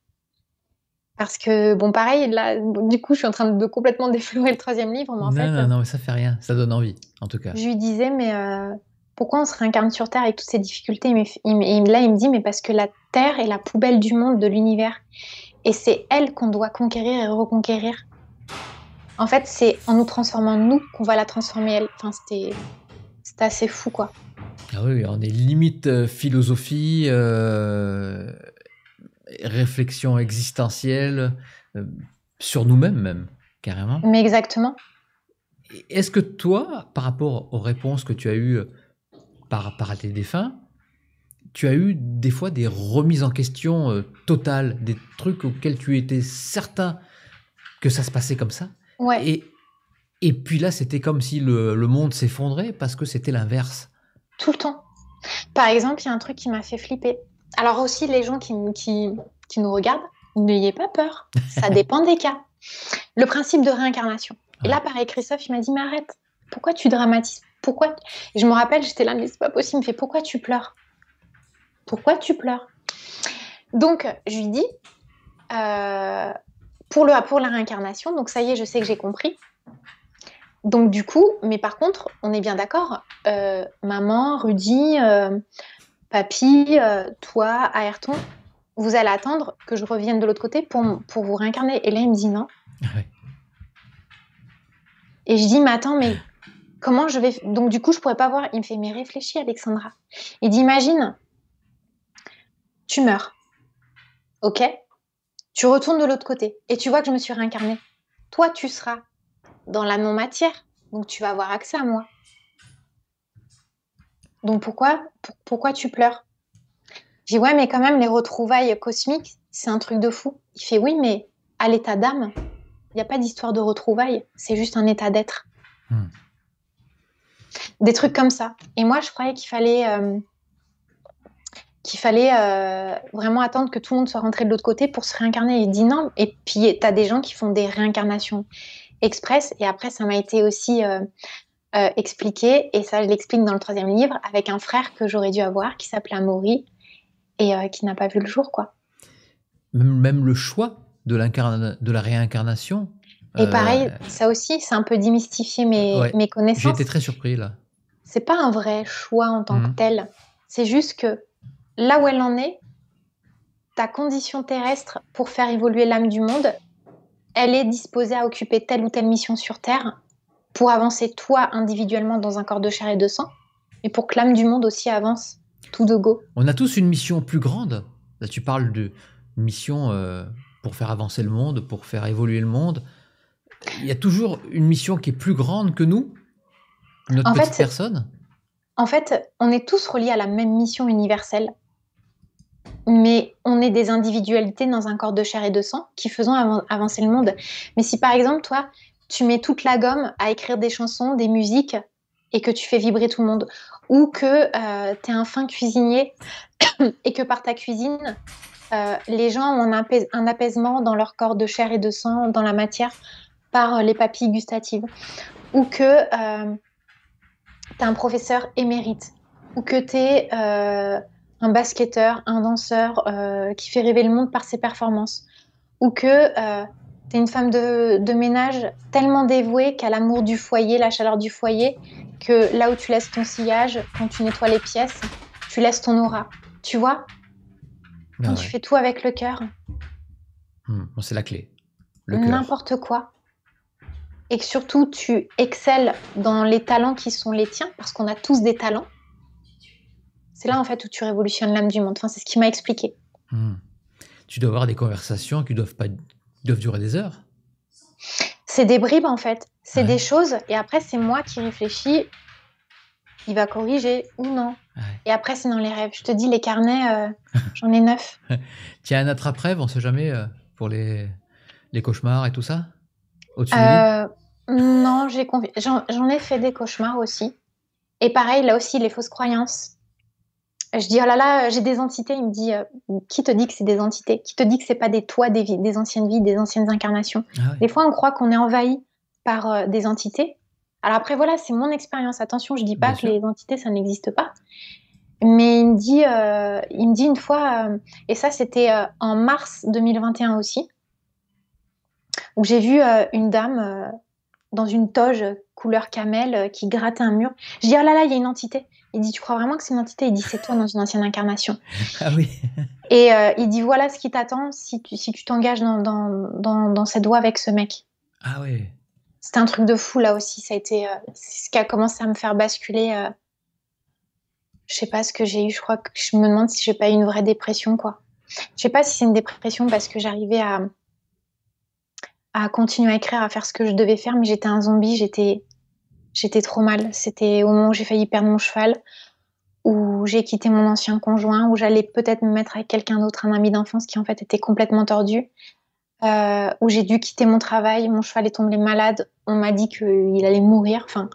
Parce que, bon, pareil, là, du coup, je suis en train de complètement déflorer le troisième livre. non, fait, non, euh, non, mais ça fait rien. Ça donne envie, en tout cas. Je lui disais, mais euh, pourquoi on se réincarne sur Terre avec toutes ces difficultés Et là, il me dit, mais parce que la Terre est la poubelle du monde, de l'univers. Et c'est elle qu'on doit conquérir et reconquérir. En fait, c'est en nous transformant, nous, qu'on va la transformer, elle. Enfin, c'était assez fou, quoi. Ah oui, on est limite euh, philosophie, euh, réflexion existentielle, euh, sur nous-mêmes même, carrément. Mais exactement. Est-ce que toi, par rapport aux réponses que tu as eues par, par tes défunts, tu as eu des fois des remises en question totales, des trucs auxquels tu étais certain que ça se passait comme ça ouais. et, et puis là, c'était comme si le monde s'effondrait parce que c'était l'inverse. Tout le temps. Par exemple, il y a un truc qui m'a fait flipper. Alors aussi, les gens qui, nous regardent, n'ayez pas peur. Ça dépend des cas. Le principe de réincarnation. Et là, pareil, Christophe, il m'a dit, mais arrête, pourquoi tu dramatises Pourquoi Je me rappelle, j'étais là, mais c'est pas possible. Il me fait, pourquoi tu pleures Pourquoi tu pleures Donc, je lui dis, euh, pour, le, pour la réincarnation, donc ça y est, je sais que j'ai compris donc du coup, mais par contre, on est bien d'accord, euh, maman, Rudy, euh, papy, euh, toi, Ayrton, vous allez attendre que je revienne de l'autre côté pour, vous réincarner. Et là, il me dit non. Et je dis, mais attends, mais comment je vais... Donc du coup, je pourrais pas voir. Il me fait, mais réfléchis, Alexandra. Il dit, imagine, tu meurs. OK Tu retournes de l'autre côté et tu vois que je me suis réincarnée. Toi, tu seras dans la non-matière. Donc tu vas avoir accès à moi. Donc pourquoi, pourquoi tu pleures J'ai ouais, mais quand même, les retrouvailles cosmiques, c'est un truc de fou. Il fait oui, mais à l'état d'âme, il n'y a pas d'histoire de retrouvailles, c'est juste un état d'être. Hmm. Des trucs comme ça. Et moi, je croyais qu'il fallait, euh, qu'il fallait euh, vraiment attendre que tout le monde soit rentré de l'autre côté pour se réincarner. Il dit non. Et puis, tu as des gens qui font des réincarnations express. Et après, ça m'a été aussi euh, euh, expliqué, et ça je l'explique dans le troisième livre, avec un frère que j'aurais dû avoir qui s'appelait Amaury et euh, qui n'a pas vu le jour. quoi. Même, le choix de, de la réincarnation. Et pareil, ça aussi, c'est un peu démystifier mes, mes connaissances. J'ai été très surpris là. C'est pas un vrai choix en tant que mhm. tel. C'est juste que là où elle en est, ta condition terrestre pour faire évoluer l'âme du monde, elle est disposée à occuper telle ou telle mission sur Terre pour avancer toi individuellement dans un corps de chair et de sang, et pour que l'âme du monde aussi avance tout de go. On a tous une mission plus grande. Là, tu parles de mission euh, pour faire avancer le monde, pour faire évoluer le monde. Il y a toujours une mission qui est plus grande que nous, notre petite personne. En fait, on est tous reliés à la même mission universelle, mais on est des individualités dans un corps de chair et de sang qui faisons avancer le monde. Mais si par exemple, toi, tu mets toute la gomme à écrire des chansons, des musiques, et que tu fais vibrer tout le monde, ou que euh, tu es un fin cuisinier et que par ta cuisine, euh, les gens ont un, apaisement dans leur corps de chair et de sang, dans la matière, par euh, les papilles gustatives, ou que tu es un professeur émérite, ou que tu es un basketteur, un danseur euh, qui fait rêver le monde par ses performances. Ou que euh, tu es une femme de, ménage tellement dévouée qu'à l'amour du foyer, la chaleur du foyer, que là où tu laisses ton sillage, quand tu nettoies les pièces, tu laisses ton aura. Tu vois ah Quand Tu fais tout avec le cœur. Hmm, c'est la clé. N'importe quoi. Et que surtout, tu excelles dans les talents qui sont les tiens, parce qu'on a tous des talents. C'est là, en fait, où tu révolutionnes l'âme du monde. Enfin, c'est ce qui m'a expliqué. Hmm. Tu dois avoir des conversations qui doivent, pas... doivent durer des heures. C'est des bribes, en fait. C'est des choses. Et après, c'est moi qui réfléchis. Il va corriger ou non. Et après, c'est dans les rêves. Je te dis, les carnets, euh, j'en ai neuf. Tiens, un attrape-rêve, on sait jamais, euh, pour les... les cauchemars et tout ça euh, Non, j'en ai fait des cauchemars aussi. Et pareil, là aussi, les fausses croyances je dis oh là là, j'ai des entités. Il me dit euh, qui te dit que c'est des entités Qui te dit que c'est pas des toits, des, des anciennes vies, des anciennes incarnations ah Des fois, on croit qu'on est envahi par euh, des entités. Alors après, voilà, c'est mon expérience. Attention, je dis pas que les entités ça n'existe pas. Mais il me dit, euh, il me dit une fois, et ça c'était en mars 2021 aussi, où j'ai vu une dame dans une toge couleur camel qui grattait un mur. Je dis oh là là, il y a une entité. Il dit, tu crois vraiment que c'est une entité Il dit, c'est toi dans une ancienne incarnation. ah oui. Et euh, il dit, voilà ce qui t'attend si tu si t'engages dans, dans, dans, dans, cette voie avec ce mec. Ah oui. C'était un truc de fou là aussi. Ça a été, euh, ce qui a commencé à me faire basculer. Je euh, je sais pas ce que j'ai eu. Je crois que je me demande si j'ai pas eu une vraie dépression quoi. Je sais pas si c'est une dépression parce que j'arrivais à à continuer à écrire, à faire ce que je devais faire, mais j'étais un zombie. J'étais J'étais trop mal. C'était au moment où j'ai failli perdre mon cheval, où j'ai quitté mon ancien conjoint, où j'allais peut-être me mettre avec quelqu'un d'autre, un ami d'enfance qui en fait était complètement tordu, euh, où j'ai dû quitter mon travail, mon cheval est tombé malade, on m'a dit qu'il allait mourir. Enfin,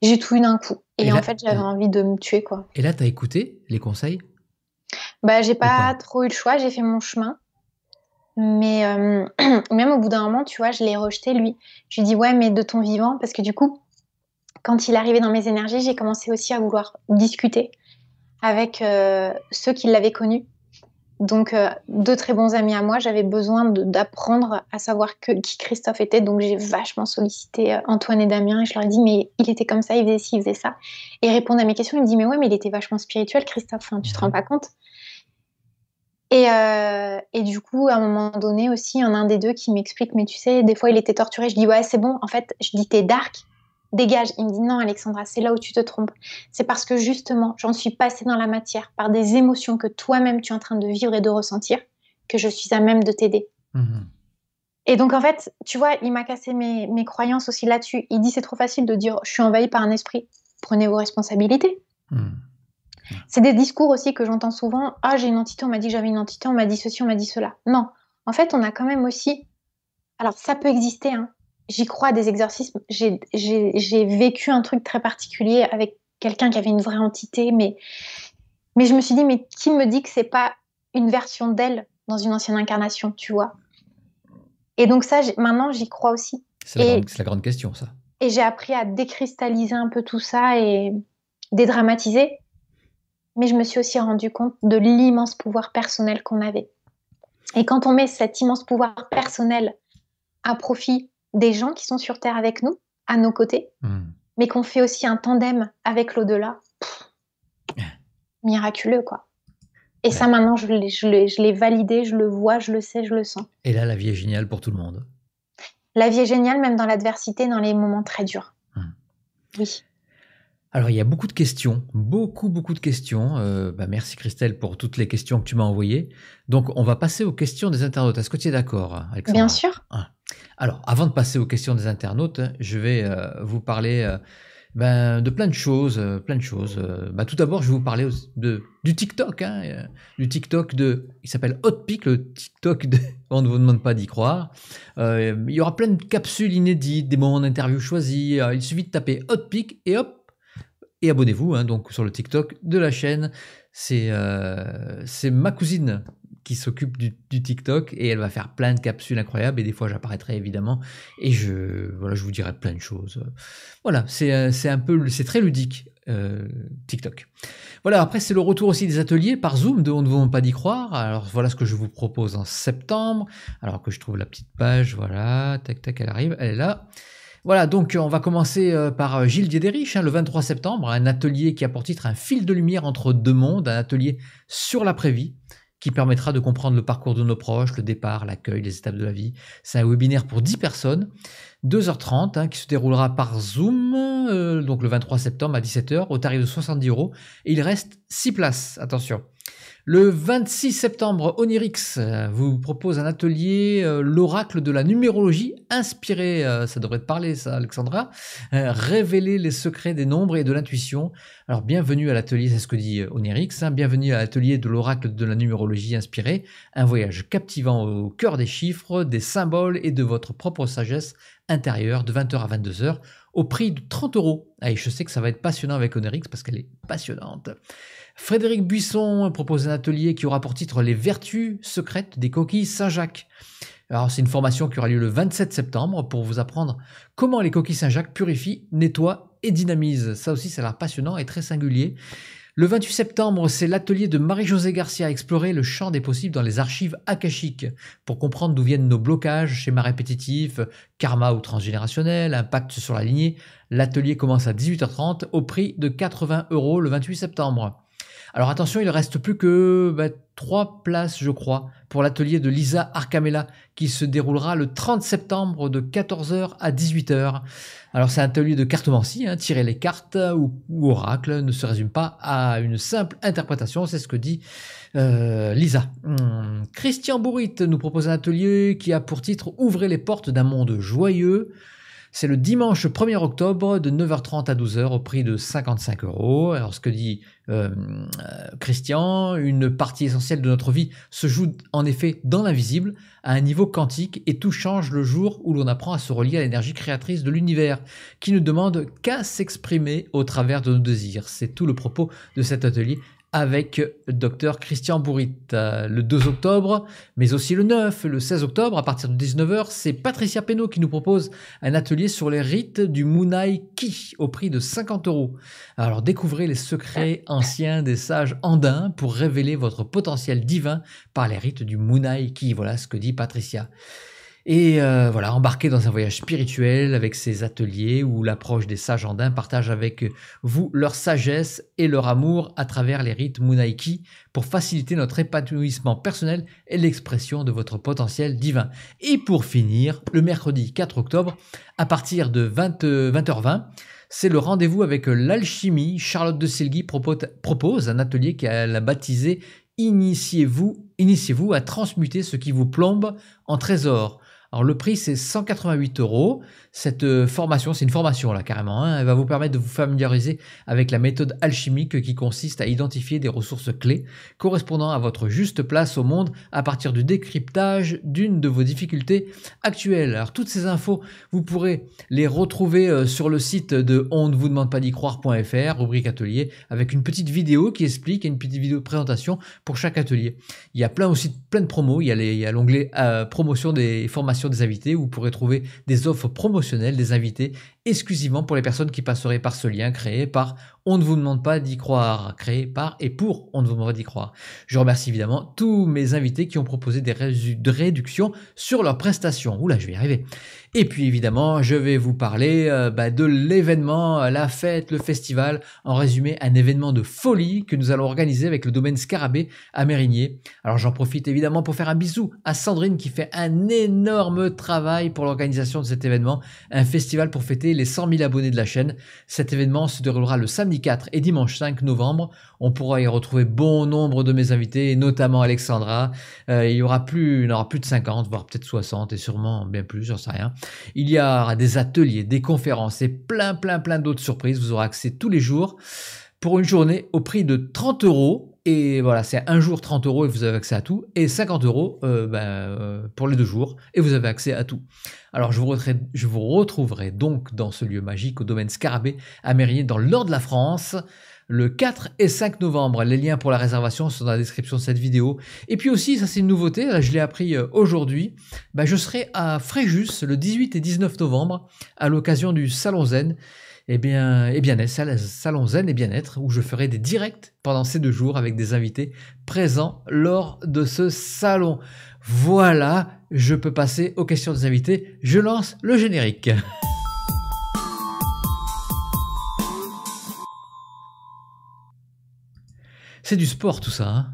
j'ai tout eu d'un coup. Et, en fait, j'avais euh, envie de me tuer, quoi. Et là, t'as écouté les conseils Bah, j'ai pas, trop eu le choix. J'ai fait mon chemin. Mais euh, même au bout d'un moment, tu vois, je l'ai rejeté, lui. Je lui ai dit, ouais, mais de ton vivant, parce que du coup, quand il arrivait dans mes énergies, j'ai commencé aussi à vouloir discuter avec euh, ceux qui l'avaient connu. Donc, euh, deux très bons amis à moi, j'avais besoin d'apprendre à savoir qui Christophe était. Donc, j'ai vachement sollicité euh, Antoine et Damien je leur ai dit, mais il était comme ça, il faisait ci, il faisait ça. Et répondre à mes questions, ils me disent, mais ouais, mais il était vachement spirituel, Christophe, tu tu te rends pas compte et, et, du coup, à un moment donné aussi, il un des deux qui m'explique, mais tu sais, des fois il était torturé. Je dis, ouais, c'est bon, en fait, je dis, t'es dark, dégage. Il me dit non, Alexandra, c'est là où tu te trompes. C'est parce que justement, j'en suis passée dans la matière par des émotions que toi-même tu es en train de vivre et de ressentir, que je suis à même de t'aider. Mhm. Et donc en fait, tu vois, il m'a cassé mes, croyances aussi là-dessus. Il dit c'est trop facile de dire je suis envahi par un esprit. Prenez vos responsabilités. Mhm. C'est des discours aussi que j'entends souvent. Ah, j'ai une entité, on m'a dit que j'avais une entité, on m'a dit ceci, on m'a dit cela. Non, en fait, on a quand même aussi. Alors ça peut exister, hein, j'y crois à des exorcismes. J'ai vécu un truc très particulier avec quelqu'un qui avait une vraie entité, mais, mais je me suis dit, mais qui me dit que c'est pas une version d'elle dans une ancienne incarnation, tu vois Et donc ça, maintenant, j'y crois aussi. C'est la, la, grande question, ça. Et j'ai appris à décristalliser un peu tout ça et dédramatiser. Mais je me suis aussi rendu compte de l'immense pouvoir personnel qu'on avait. Et quand on met cet immense pouvoir personnel à profit des gens qui sont sur Terre avec nous, à nos côtés, hmm. mais qu'on fait aussi un tandem avec l'au-delà. Miraculeux, quoi. Et ça, maintenant, je l'ai, validé, je le vois, je le sais, je le sens. Et là, la vie est géniale pour tout le monde. La vie est géniale, même dans l'adversité, dans les moments très durs. Hmm. Oui. Alors, il y a beaucoup de questions, beaucoup, beaucoup de questions. Euh, bah, merci, Christelle, pour toutes les questions que tu m'as envoyées. Donc, on va passer aux questions des internautes. Est-ce que tu es d'accord, Alexandra Bien sûr. Ah. Alors, avant de passer aux questions des internautes, je vais euh, vous parler euh, ben, de plein de choses, euh, plein de choses. Ben, tout d'abord, je vais vous parler de, du TikTok, hein, du TikTok de, il s'appelle Hotpic, le TikTok de, on ne vous demande pas d'y croire. il y aura plein de capsules inédites, des moments d'interview choisis. il suffit de taper Hotpick et hop, et abonnez-vous hein, donc sur le TikTok de la chaîne. C'est ma cousine qui s'occupe du, TikTok et elle va faire plein de capsules incroyables et des fois j'apparaîtrai évidemment et je voilà je vous dirai plein de choses. Voilà, c'est euh, un peu c'est très ludique euh, TikTok. Voilà, après c'est le retour aussi des ateliers par Zoom de On ne va pas d'y croire. Alors voilà ce que je vous propose en septembre. Alors que je trouve la petite page, voilà, tac tac, elle arrive, elle est là. Voilà, donc euh, on va commencer par Gilles Diederich, hein, le 23 septembre, un atelier qui a pour titre Un fil de lumière entre deux mondes, un atelier sur l'après-vie, qui permettra de comprendre le parcours de nos proches, le départ, l'accueil, les étapes de la vie. C'est un webinaire pour 10 personnes, 2h30, hein, qui se déroulera par Zoom, euh, donc le 23 septembre à 17h, au tarif de 70 euros. Et il reste 6 places, attention. Le 26 septembre, Onirix euh, vous propose un atelier, euh, l'oracle de la numérologie, inspirée, euh, ça devrait te parler ça Alexandra, révéler les secrets des nombres et de l'intuition. Alors bienvenue à l'atelier, c'est ce que dit Onirix, hein, bienvenue à l'atelier de l'oracle de la numérologie inspirée, un voyage captivant au cœur des chiffres, des symboles et de votre propre sagesse intérieure de 20h à 22h au prix de 30 euros. Ah, et je sais que ça va être passionnant avec Onirix parce qu'elle est passionnante. Frédéric Buisson propose un atelier qui aura pour titre Les vertus secrètes des coquilles Saint-Jacques. Alors, c'est une formation qui aura lieu le 27 septembre pour vous apprendre comment les coquilles Saint-Jacques purifient, nettoient et dynamisent. Ça aussi, ça a l'air passionnant et très singulier. Le 28 septembre, c'est l'atelier de Marie-Josée Garcia à explorer le champ des possibles dans les archives akashiques pour comprendre d'où viennent nos blocages, schémas répétitifs, karma ou transgénérationnel, impact sur la lignée. L'atelier commence à 18h30 au prix de 80 euros le 28 septembre. Alors attention, il reste plus que bah, 3 places, je crois, pour l'atelier de Lisa Arcamella qui se déroulera le 30 septembre de 14h à 18h. Alors c'est un atelier de cartomancie, hein, tirer les cartes ou, oracle ne se résume pas à une simple interprétation, c'est ce que dit euh, Lisa. Hum, Christian Bourrit nous propose un atelier qui a pour titre Ouvrez les portes d'un monde joyeux. C'est le dimanche 1er octobre de 9h30 à 12h au prix de 55 euros. Alors ce que dit euh, euh, Christian, une partie essentielle de notre vie se joue en effet dans l'invisible, à un niveau quantique, et tout change le jour où l'on apprend à se relier à l'énergie créatrice de l'univers, qui ne demande qu'à s'exprimer au travers de nos désirs. C'est tout le propos de cet atelier avec Dr Christian Bourrit euh, le 2 octobre, mais aussi le 9, le 16 octobre, à partir de 19h, c'est Patricia penot qui nous propose un atelier sur les rites du Munai Ki au prix de 50 euros. Alors découvrez les secrets anciens des sages andins pour révéler votre potentiel divin par les rites du Munai Ki. Voilà ce que dit Patricia. Et euh, voilà, embarquer dans un voyage spirituel avec ces ateliers où l'approche des sages andins partage avec vous leur sagesse et leur amour à travers les rites Munaiki pour faciliter notre épanouissement personnel et l'expression de votre potentiel divin. Et pour finir, le mercredi 4 octobre, à partir de 20, h 20 c'est le rendez-vous avec l'alchimie. Charlotte de Selgi propose un atelier qu'elle a baptisé Initiez-vous initiez à transmuter ce qui vous plombe en trésor alors le prix c'est 188 euros. Cette euh, formation, c'est une formation là carrément, hein. elle va vous permettre de vous familiariser avec la méthode alchimique qui consiste à identifier des ressources clés correspondant à votre juste place au monde à partir du décryptage d'une de vos difficultés actuelles. Alors toutes ces infos, vous pourrez les retrouver euh, sur le site de on ne vous demande pas d'y croire.fr, rubrique atelier, avec une petite vidéo qui explique et une petite vidéo de présentation pour chaque atelier. Il y a plein aussi plein de promos, il y a l'onglet euh, promotion des formations des invités. Vous pourrez trouver des offres promotionnelles des invités exclusivement pour les personnes qui passeraient par ce lien créé par On ne vous demande pas d'y croire, créé par et pour On ne vous demande pas d'y croire. Je remercie évidemment tous mes invités qui ont proposé des réductions sur leurs prestations. Oula, je vais y arriver. Et puis évidemment, je vais vous parler euh, bah, de l'événement, euh, la fête, le festival. En résumé, un événement de folie que nous allons organiser avec le domaine Scarabée à Mérigné. Alors j'en profite évidemment pour faire un bisou à Sandrine qui fait un énorme travail pour l'organisation de cet événement. Un festival pour fêter les les 100 000 abonnés de la chaîne. Cet événement se déroulera le samedi 4 et dimanche 5 novembre. On pourra y retrouver bon nombre de mes invités, notamment Alexandra. Euh, il y aura plus, il aura plus de 50, voire peut-être 60 et sûrement bien plus, j'en sais rien. Il y aura des ateliers, des conférences et plein, plein, plein d'autres surprises. Vous aurez accès tous les jours pour une journée au prix de 30 euros. Et voilà, c'est un jour 30 euros et vous avez accès à tout. Et 50 euros euh, ben, euh, pour les deux jours et vous avez accès à tout. Alors je vous, retrouverai, donc dans ce lieu magique au domaine Scarabée à Mérigny dans le nord de la France le 4 et 5 novembre. Les liens pour la réservation sont dans la description de cette vidéo. Et puis aussi, ça c'est une nouveauté, je l'ai appris euh, aujourd'hui, ben, je serai à Fréjus le 18 et 19 novembre à l'occasion du Salon Zen et eh bien, et eh bien salon zen et bien-être, où je ferai des directs pendant ces deux jours avec des invités présents lors de ce salon. Voilà, je peux passer aux questions des invités. Je lance le générique. C'est du sport tout ça.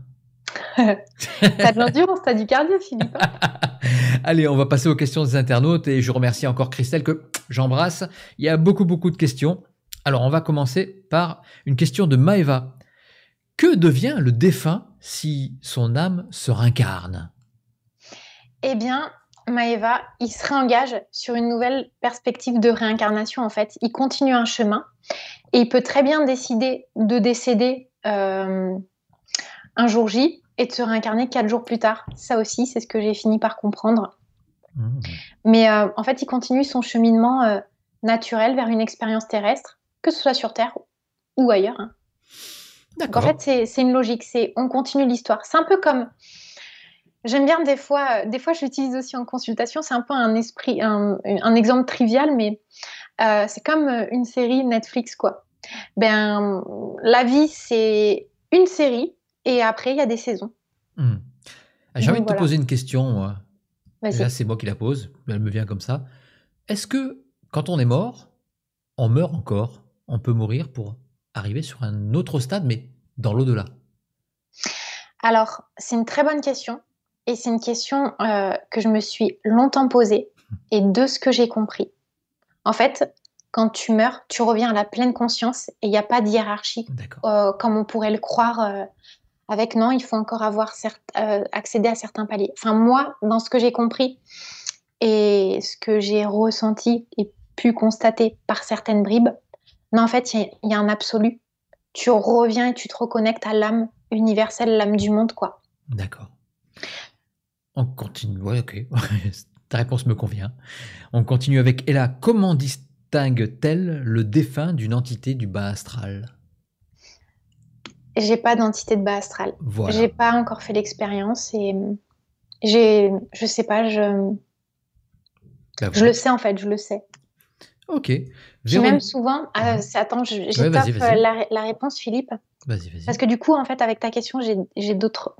Hein. t'as de l'endurance, t'as du cardio, Philippe. Hein. Allez, on va passer aux questions des internautes et je remercie encore Christelle que j'embrasse. Il y a beaucoup, beaucoup de questions. Alors, on va commencer par une question de Maeva. Que devient le défunt si son âme se réincarne Eh bien, Maeva, il se réengage sur une nouvelle perspective de réincarnation, en fait. Il continue un chemin et il peut très bien décider de décéder euh, un jour J et de se réincarner quatre jours plus tard. Ça aussi, c'est ce que j'ai fini par comprendre. Mmh. Mais euh, en fait, il continue son cheminement euh, naturel vers une expérience terrestre, que ce soit sur Terre ou ailleurs. Hein. en fait, c'est une logique, c'est on continue l'histoire. C'est un peu comme... J'aime bien des fois, euh, des fois je l'utilise aussi en consultation, c'est un peu un esprit, un, exemple trivial, mais c'est comme une série Netflix, quoi. Ben, la vie, c'est une série, et après, il y a des saisons. Mmh. Ah, j'ai envie de te poser une question, là, c'est moi qui la pose, elle me vient comme ça. Est-ce que quand on est mort, on meurt encore On peut mourir pour arriver sur un autre stade, mais dans l'au-delà Alors, c'est une très bonne question. Et c'est une question euh, que je me suis longtemps posée. Hmm. Et de ce que j'ai compris, en fait, quand tu meurs, tu reviens à la pleine conscience et il n'y a pas de hiérarchie euh, comme on pourrait le croire euh, avec non, il faut encore avoir euh, accéder à certains paliers. Enfin, moi, dans ce que j'ai compris et ce que j'ai ressenti et pu constater par certaines bribes, non, en fait, il y, a un absolu. Tu reviens et tu te reconnectes à l'âme universelle, l'âme du monde, quoi. D'accord. On continue. ok. Ta réponse me convient. On continue avec Ella. Comment distingue-t-elle le défunt d'une entité du bas astral j'ai pas d'entité de bas astral. J'ai pas encore fait l'expérience et j'ai, je sais pas, je, je le sais en fait, je le sais. Ok. J'ai même souvent. Ah, attends, j'ai la, réponse, Philippe. Vas-y, vas-y. Parce que du coup, en fait, avec ta question, j'ai d'autres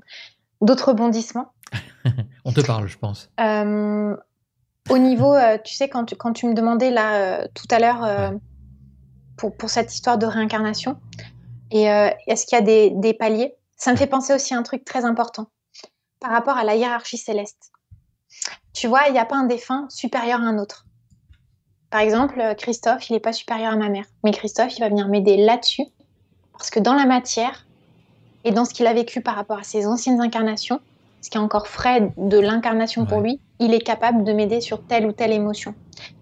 d'autres rebondissements. On te parle, je pense. Euh, au niveau, euh, tu sais, quand tu, quand tu me demandais là euh, tout à l'heure pour, pour cette histoire de réincarnation, et euh, est-ce qu'il y a des, paliers Ça me fait penser aussi à un truc très important par rapport à la hiérarchie céleste. Tu vois, il n'y a pas un défunt supérieur à un autre. Par exemple, Christophe, il n'est pas supérieur à ma mère. Mais Christophe, il va venir m'aider là-dessus. Parce que dans la matière et dans ce qu'il a vécu par rapport à ses anciennes incarnations, ce qui est encore frais de l'incarnation pour lui, il est capable de m'aider sur telle ou telle émotion.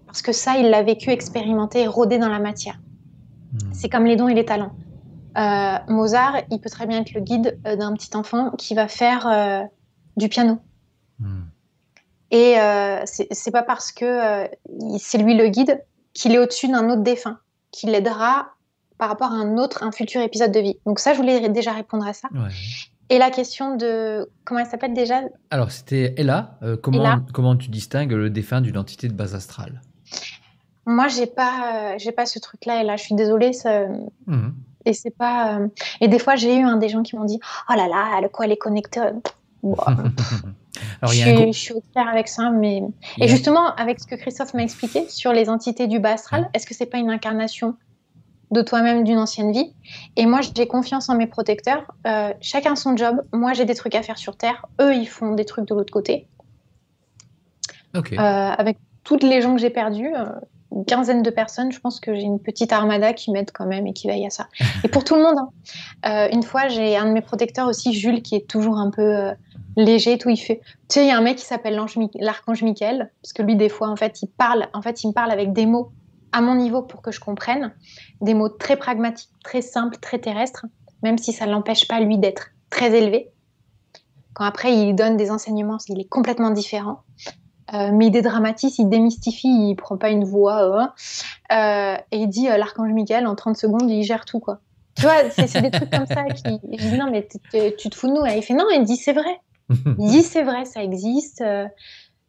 Parce que ça, il l'a vécu, expérimenté, rodé dans la matière. Hmm. C'est comme les dons et les talents. Euh, Mozart, il peut très bien être le guide euh, d'un petit enfant qui va faire euh, du piano. Hmm. Et c'est pas parce que c'est lui le guide qu'il est au-dessus d'un autre défunt, qu'il l'aidera par rapport à un autre, un futur épisode de vie. Donc ça, je voulais déjà répondre à ça. Et la question de comment elle s'appelle déjà Alors c'était Ella. comment comment tu distingues le défunt d'une entité de base astrale Moi, j'ai pas j'ai pas ce truc-là. Ella, je suis désolée. Ça... Hmm. Et c'est pas. Euh, et des fois, j'ai eu un des gens qui m'ont dit Oh là là, le quoi les connecteurs je, suis, au clair avec ça, mais et justement avec ce que Christophe m'a expliqué sur les entités du bas astral, est-ce que c'est pas une incarnation de toi-même d'une ancienne vie Et moi, j'ai confiance en mes protecteurs. Euh, chacun son job. Moi, j'ai des trucs à faire sur Terre. Eux, ils font des trucs de l'autre côté. Euh, avec toutes les gens que j'ai perdus, quinzaine de personnes, je pense que j'ai une petite armada qui m'aide quand même et qui veille à ça. Et pour tout le monde. Hein. Euh, une fois, j'ai un de mes protecteurs aussi, Jules, qui est toujours un peu euh, léger, tout il fait. Tu sais, il y a un mec qui s'appelle l'archange Michael, parce que lui, des fois, en fait, il parle, en fait, il me parle avec des mots à mon niveau pour que je comprenne, des mots très pragmatiques, très simples, très terrestres, même si ça ne l'empêche pas lui d'être très élevé. Quand après il donne des enseignements, il est complètement différent. Euh, mais il dédramatise, il démystifie, il prend pas une voix. Euh, euh et il dit euh, l'archange Michael en 30 secondes, il gère tout quoi. Tu vois, c'est des trucs comme ça qui. je dis non, mais tu te fous de nous. il fait non, il dit c'est vrai. Il dit c'est vrai, ça existe,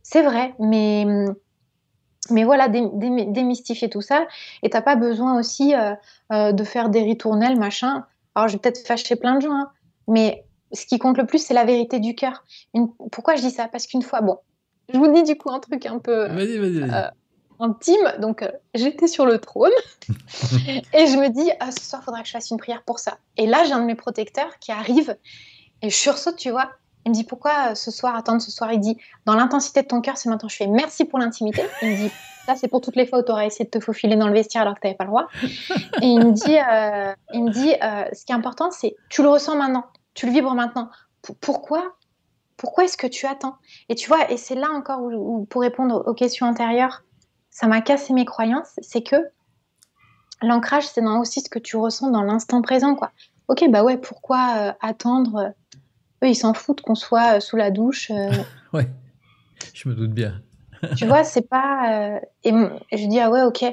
c'est vrai. Mais, mais voilà, démystifier tout ça. Et t'as pas besoin aussi de faire des ritournelles, machin. Alors je vais peut-être fâcher plein de gens, hein, mais ce qui compte le plus, c'est la vérité du cœur. Une... Pourquoi je dis ça Parce qu'une fois, bon, je vous dis du coup un truc un peu ah, euh, intime. Donc, euh, j'étais sur le trône et je me dis, ah, ce soir, il faudra que je fasse une prière pour ça. Et là, j'ai un de mes protecteurs qui arrive et je sursaute, tu vois. Il me dit, pourquoi euh, ce soir, attendre ce soir Il dit, dans l'intensité de ton cœur, c'est maintenant. Je fais, merci pour l'intimité. Il me dit, ça, c'est pour toutes les fois où tu auras essayé de te faufiler dans le vestiaire alors que tu n'avais pas le droit. Et il me dit, il me dit ce qui est important, c'est tu le ressens maintenant, tu le vibres maintenant. pourquoi pourquoi est-ce que tu attends Et tu vois, et c'est là encore où, pour répondre aux questions intérieures, ça m'a cassé mes croyances, c'est que l'ancrage, c'est aussi ce que tu ressens dans l'instant présent, quoi. Ok, bah ouais, pourquoi euh, attendre Eux, ils s'en foutent qu'on soit euh, sous la douche. Euh. ouais, je me doute bien. tu vois, c'est pas. et, je dis ah ouais, ok,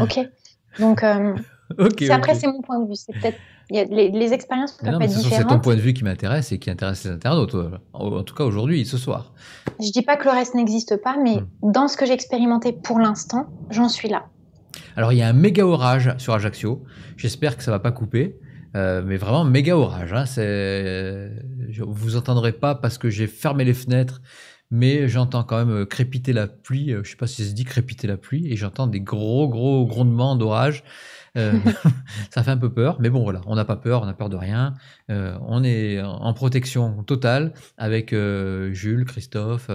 ok. Donc après, c'est mon point de vue. C'est peut-être les, les, expériences peuvent non, être différentes. C'est ton point de vue qui m'intéresse et qui intéresse les internautes, euh, en tout cas aujourd'hui, ce soir. Je dis pas que le reste n'existe pas, mais hmm. dans ce que j'ai expérimenté pour l'instant, j'en suis là. Alors il y a un méga orage sur Ajaccio. J'espère que ça va pas couper. Euh, mais vraiment méga orage. Hein. Vous entendrez pas parce que j'ai fermé les fenêtres, mais j'entends quand même euh, crépiter la pluie. Je sais pas si ça se dit crépiter la pluie, et j'entends des gros gros grondements d'orage. Euh, ça fait un peu peur, mais bon voilà, on n'a pas peur, on n'a peur de rien. Euh, on est en protection totale avec euh, Jules, Christophe,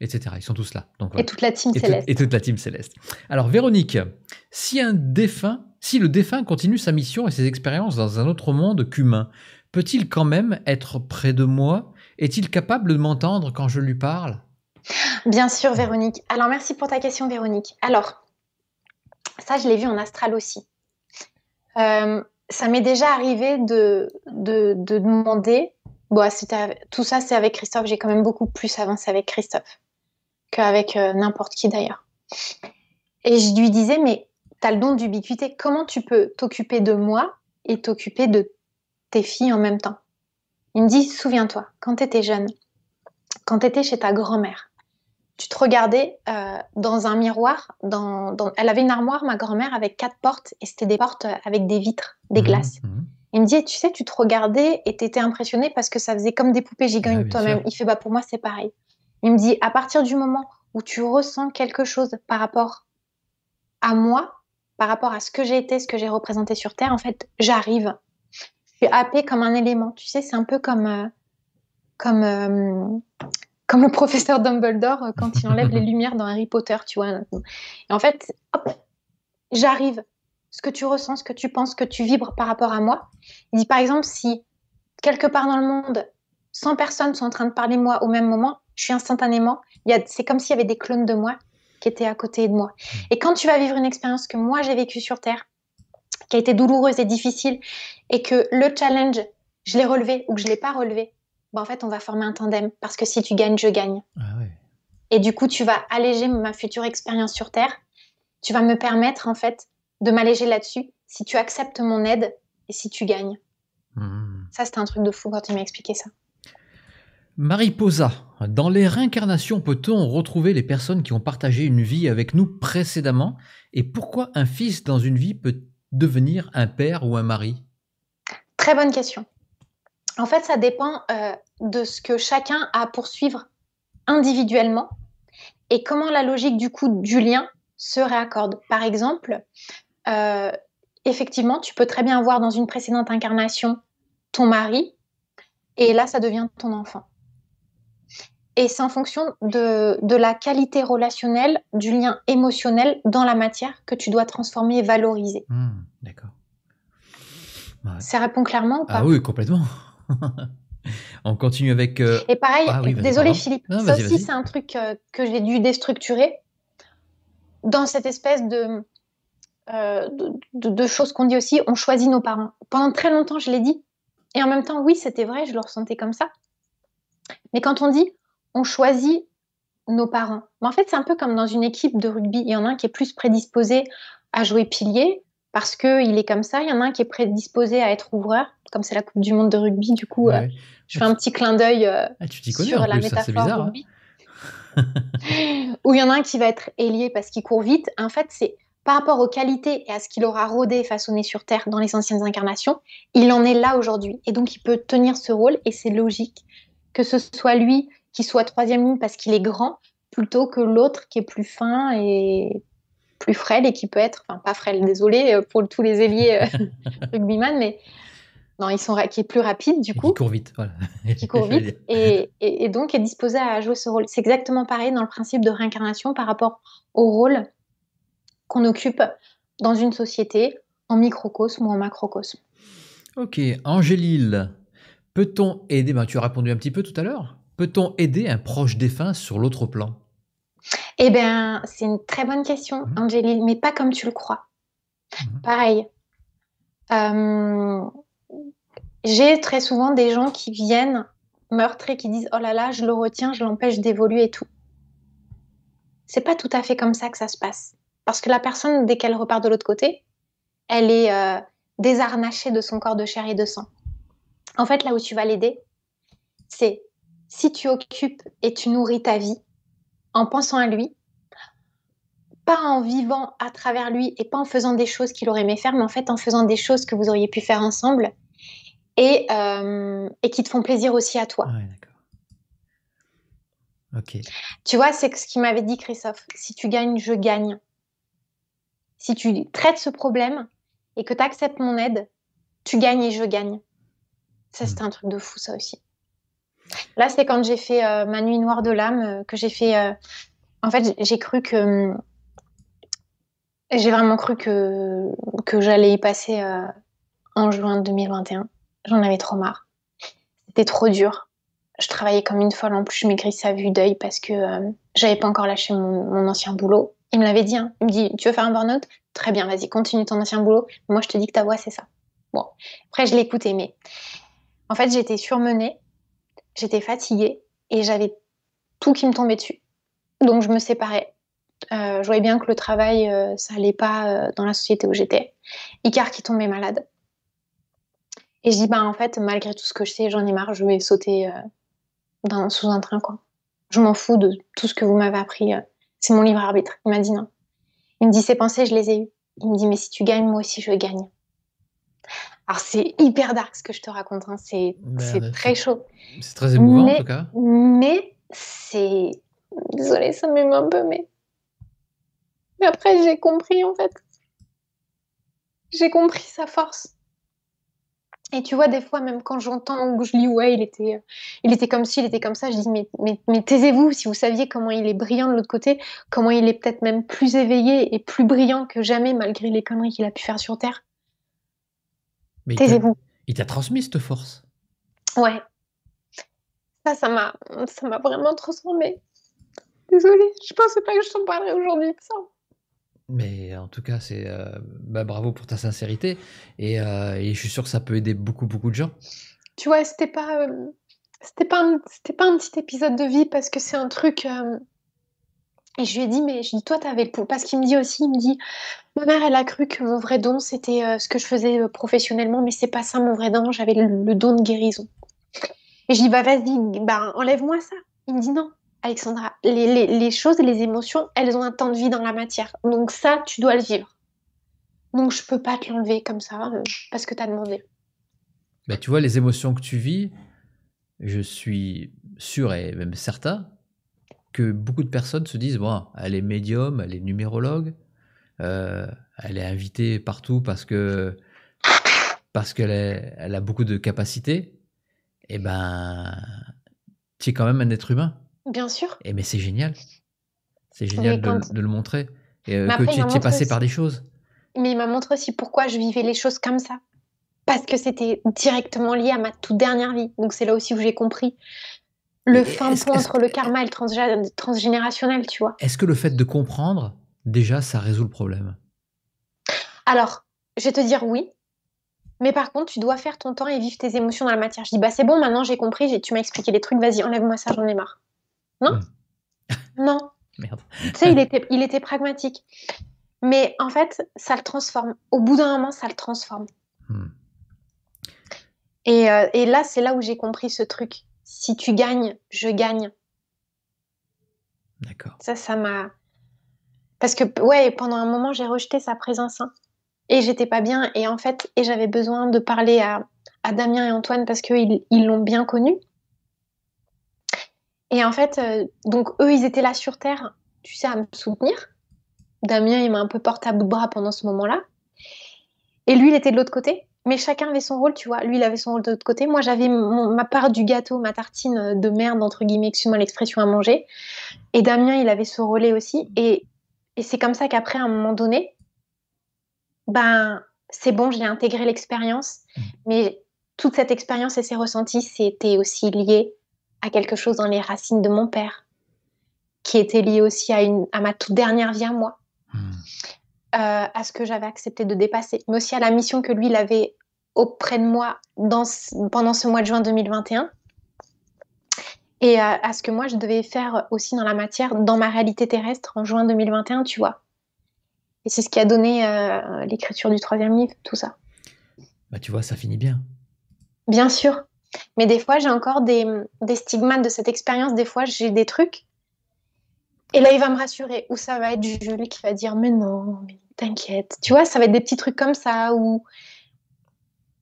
etc. Ils sont tous là. Donc, Et toute la team céleste. et toute la team céleste. Alors Véronique, si un défunt, si le défunt continue sa mission et ses expériences dans un autre monde qu'humain, peut-il quand même être près de moi Est-il capable de m'entendre quand je lui parle Bien sûr, Véronique. Alors, merci pour ta question, Véronique. Alors, ça, je l'ai vu en astral aussi. Euh, ça m'est déjà arrivé de, de, de demander. Bon, tout ça, c'est avec Christophe. J'ai quand même beaucoup plus avancé avec Christophe qu'avec euh, n'importe qui d'ailleurs. Et je lui disais, mais tu as le don d'ubiquité. Comment tu peux t'occuper de moi et t'occuper de tes filles en même temps Il me dit, souviens-toi, quand tu étais jeune, quand tu étais chez ta grand-mère, tu te regardais euh, dans un miroir. Dans, Elle avait une armoire, ma grand-mère, avec quatre portes, et c'était des portes euh, avec des vitres, des mhm, glaces. Mhm. Il me dit, tu sais, tu te regardais et tu étais impressionné parce que ça faisait comme des poupées gigantes ah toi-même. Il fait, bah pour moi, c'est pareil. Il me dit, à partir du moment où tu ressens quelque chose par rapport à moi, par rapport à ce que j'ai été, ce que j'ai représenté sur Terre, en fait, j'arrive. Je suis happée comme un élément. Tu sais, c'est un peu comme, euh, comme comme le professeur Dumbledore euh, quand il enlève les lumières dans Harry Potter, tu vois. Et en fait, j'arrive. Ce que tu ressens, ce que tu penses, que tu vibres par rapport à moi. Il dit par exemple, si quelque part dans le monde, 100 personnes sont en train de parler moi au même moment, je suis instantanément, c'est comme s'il y avait des clones de moi qui étaient à côté de moi. Et quand tu vas vivre une expérience que moi j'ai vécue sur Terre, qui a été douloureuse et difficile, et que le challenge, je l'ai relevé ou que je ne l'ai pas relevé, bah, en fait, on va former un tandem parce que si tu gagnes, je gagne. Ah et du coup, tu vas alléger ma future expérience sur Terre. Tu vas me permettre, en fait, de m'alléger là-dessus si tu acceptes mon aide et si tu gagnes. Hmm. Ça, c'était un truc de fou quand tu m'as expliqué ça. Posa, dans les réincarnations, peut-on retrouver les personnes qui ont partagé une vie avec nous précédemment Et pourquoi un fils dans une vie peut devenir un père ou un mari Très bonne question. En fait, ça dépend euh, de ce que chacun a à poursuivre individuellement et comment la logique du coup du lien se réaccorde. Par exemple, euh, effectivement, tu peux très bien avoir dans une précédente incarnation ton mari et là, ça devient ton enfant. Et c'est en fonction de, la qualité relationnelle, du lien émotionnel dans la matière que tu dois transformer et valoriser. Hmm, d'accord. Bah, ça répond clairement ou pas Ah oui, complètement. On continue avec. Euh, Et pareil, ah désolé Philippe, ça aussi c'est un truc euh, que j'ai dû déstructurer dans cette espèce euh, de, de, choses qu'on dit aussi, on choisit nos parents. Pendant très longtemps, je l'ai dit. Et en même temps, oui, c'était vrai, je le ressentais comme ça. Mais quand on dit on choisit nos parents, mais en fait, c'est un peu comme dans une équipe de rugby. Il y en a un qui est plus prédisposé à jouer pilier parce qu'il est comme ça, il y en a un qui est prédisposé à être ouvreur comme c'est la Coupe du Monde de rugby, du coup, euh, je fais un petit clin d'œil euh, ah, sur la métaphore rugby. Hein. où il y en a un qui va être ailier parce qu'il court vite. En fait, c'est par rapport aux qualités et à ce qu'il aura rodé façonné sur Terre dans les anciennes incarnations, il en est là aujourd'hui. Et donc, il peut tenir ce rôle et c'est logique que ce soit lui qui soit troisième ligne parce qu'il est grand plutôt que l'autre qui est plus fin et plus frêle et qui peut être, enfin pas frêle, désolé euh, pour tous les ailiers rugbyman, mais non, ils sont qui est plus rapide du coup. Qui court vite, voilà. Qui court vite et, donc est disposé à jouer ce rôle. C'est exactement pareil dans le principe de réincarnation par rapport au rôle qu'on occupe dans une société, en microcosme ou en macrocosme. Ok, Angélil, peut-on aider, ben, tu as répondu un petit peu tout à l'heure, peut-on aider un proche défunt sur l'autre plan Eh bien, c'est une très bonne question, mmh. mais pas comme tu le crois. Mhm. Pareil. Euh j'ai très souvent des gens qui viennent meurtrés, qui disent Oh là là, je le retiens, je l'empêche d'évoluer et tout. C'est pas tout à fait comme ça que ça se passe. Parce que la personne, dès qu'elle repart de l'autre côté, elle est euh, désarnachée de son corps de chair et de sang. En fait, là où tu vas l'aider, c'est si tu occupes et tu nourris ta vie en pensant à lui, pas en vivant à travers lui et pas en faisant des choses qu'il aurait aimé faire, mais en fait en faisant des choses que vous auriez pu faire ensemble euh, et, qui te font plaisir aussi à toi. Ah ok. Tu vois, c'est ce qu'il m'avait dit Christophe. Si tu gagnes, je gagne. Si tu traites ce problème et que tu acceptes mon aide, tu gagnes et je gagne. Ça, c'était hmm. un truc de fou, ça aussi. Là, c'est quand j'ai fait euh, ma nuit noire de l'âme, euh, que j'ai fait. En fait, j'ai cru que. J'ai vraiment cru que, que j'allais y passer en juin 2021 j'en avais trop marre. C'était trop dur. Je travaillais comme une folle. En plus, je maigrissais à vue d'œil parce que je euh, j'avais pas encore lâché mon, ancien boulot. Il me l'avait dit. Hein. Il me dit Tu veux faire un burn-out Très bien, vas-y, continue ton ancien boulot. Moi, je te dis que ta voix, c'est ça. Bon. Après, je l'écoutais, mais en fait, j'étais surmenée, j'étais fatiguée et j'avais tout qui me tombait dessus. Donc, je me séparais. Euh, je voyais bien que le travail, euh, ça allait pas dans la société où j'étais. Icar qui tombait malade. Et je dis, bah, en fait, malgré tout ce que je sais, j'en ai marre, je vais sauter euh, dans, sous un train, quoi. Je m'en fous de tout ce que vous m'avez appris. Euh, c'est mon libre arbitre. Il m'a dit non. Il me dit, ces pensées, je les ai eues. Il me dit, mais si tu gagnes, moi aussi, je gagne. Alors, c'est hyper dark ce que je te raconte. Hein. C'est ben, très chaud. C'est très émouvant, en tout cas. Mais c'est. Désolée, ça m'émeut un peu, mais. Mais après, j'ai compris, en fait. J'ai compris sa force. Et tu vois, des fois, même quand j'entends ou je lis, ouais, il était, euh, il était comme ci, il était comme ça, je dis, mais, mais, taisez-vous, si vous saviez comment il est brillant de l'autre côté, comment il est peut-être même plus éveillé et plus brillant que jamais, malgré les conneries qu'il a pu faire sur Terre. taisez-vous. Il t'a transmis cette force. Ouais. Ça, ça m'a, ça m'a vraiment transformée. Désolée, je pensais pas que je t'en parlerais aujourd'hui de ça. Mais en tout cas, c'est euh, bah, bravo pour ta sincérité euh, et, je suis sûr que ça peut aider beaucoup beaucoup de gens. Tu vois, c'était pas euh, c'était pas un, c'était pas un petit épisode de vie parce que c'est un truc. et je lui ai dit mais je dis toi t'avais le pouls parce qu'il me dit aussi il me dit ma mère elle a cru que mon vrai don c'était ce que je faisais professionnellement mais c'est pas ça mon vrai don j'avais le, don de guérison. Et je dis bah vas-y bah enlève-moi ça. Il me dit non Alexandra, les, choses les émotions, elles ont un temps de vie dans la matière. Donc ça, tu dois le vivre. Donc je peux pas te l'enlever comme ça, euh, parce que tu as demandé. Bah, tu vois, les émotions que tu vis, je suis sûr et même certain que beaucoup de personnes se disent, bon, elle est médium, elle est numérologue, euh, elle est invitée partout parce que parce qu'elle a beaucoup de capacités. Eh ben, tu es quand même un être humain. Bien sûr. Et mais c'est génial. C'est génial de, le montrer. Et, euh, que tu es passé par des choses. Mais il m'a montré aussi pourquoi je vivais les choses comme ça. Parce que c'était directement lié à ma toute dernière vie. Donc c'est là aussi où j'ai compris le fin point entre le karma et le transgénérationnel, tu vois. Est-ce que le fait de comprendre, déjà, ça résout le problème Alors, je vais te dire oui. Mais par contre, tu dois faire ton temps et vivre tes émotions dans la matière. Je dis, bah c'est bon, maintenant j'ai compris, tu m'as expliqué les trucs, vas-y, enlève-moi ça, j'en ai marre. Non Non. Merde. Tu sais, il était, il était pragmatique. Mais en fait, ça le transforme. Au bout d'un moment, ça le transforme. Hmm. Et, euh, et, là, c'est là où j'ai compris ce truc. Si tu gagnes, je gagne. D'accord. Ça, ça m'a. Parce que, ouais, pendant un moment, j'ai rejeté sa présence. Hein. Et j'étais pas bien. Et en fait, et j'avais besoin de parler à, Damien et Antoine parce qu'ils ils l'ont bien connu. Et en fait, euh, donc eux, ils étaient là sur Terre, tu sais, à me soutenir. Damien, il m'a un peu porté à bout de bras pendant ce moment-là. Et lui, il était de l'autre côté. Mais chacun avait son rôle, tu vois. Lui, il avait son rôle de l'autre côté. Moi, j'avais ma part du gâteau, ma tartine euh, de merde, entre guillemets, excuse-moi l'expression à manger. Et Damien, il avait son relais aussi. Et, c'est comme ça qu'après, à un moment donné, ben, c'est bon, j'ai intégré l'expérience. Mmh. Mais toute cette expérience et ses ressentis, c'était aussi lié à quelque chose dans les racines de mon père, qui était lié aussi à, une, à ma toute dernière vie à moi, hmm. euh, à ce que j'avais accepté de dépasser, mais aussi à la mission que lui, avait auprès de moi dans, pendant ce mois de juin 2021, et euh, à, ce que moi, je devais faire aussi dans la matière, dans ma réalité terrestre en juin 2021, tu vois. Et c'est ce qui a donné euh, l'écriture du troisième livre, tout ça. Bah, tu vois, ça finit bien. Bien sûr. Mais des fois, j'ai encore des, stigmates de cette expérience. Des fois, j'ai des trucs. Et là, il va me rassurer. Ou ça va être Jules qui va dire Mais non, t'inquiète. Tu vois, ça va être des petits trucs comme ça. Ou.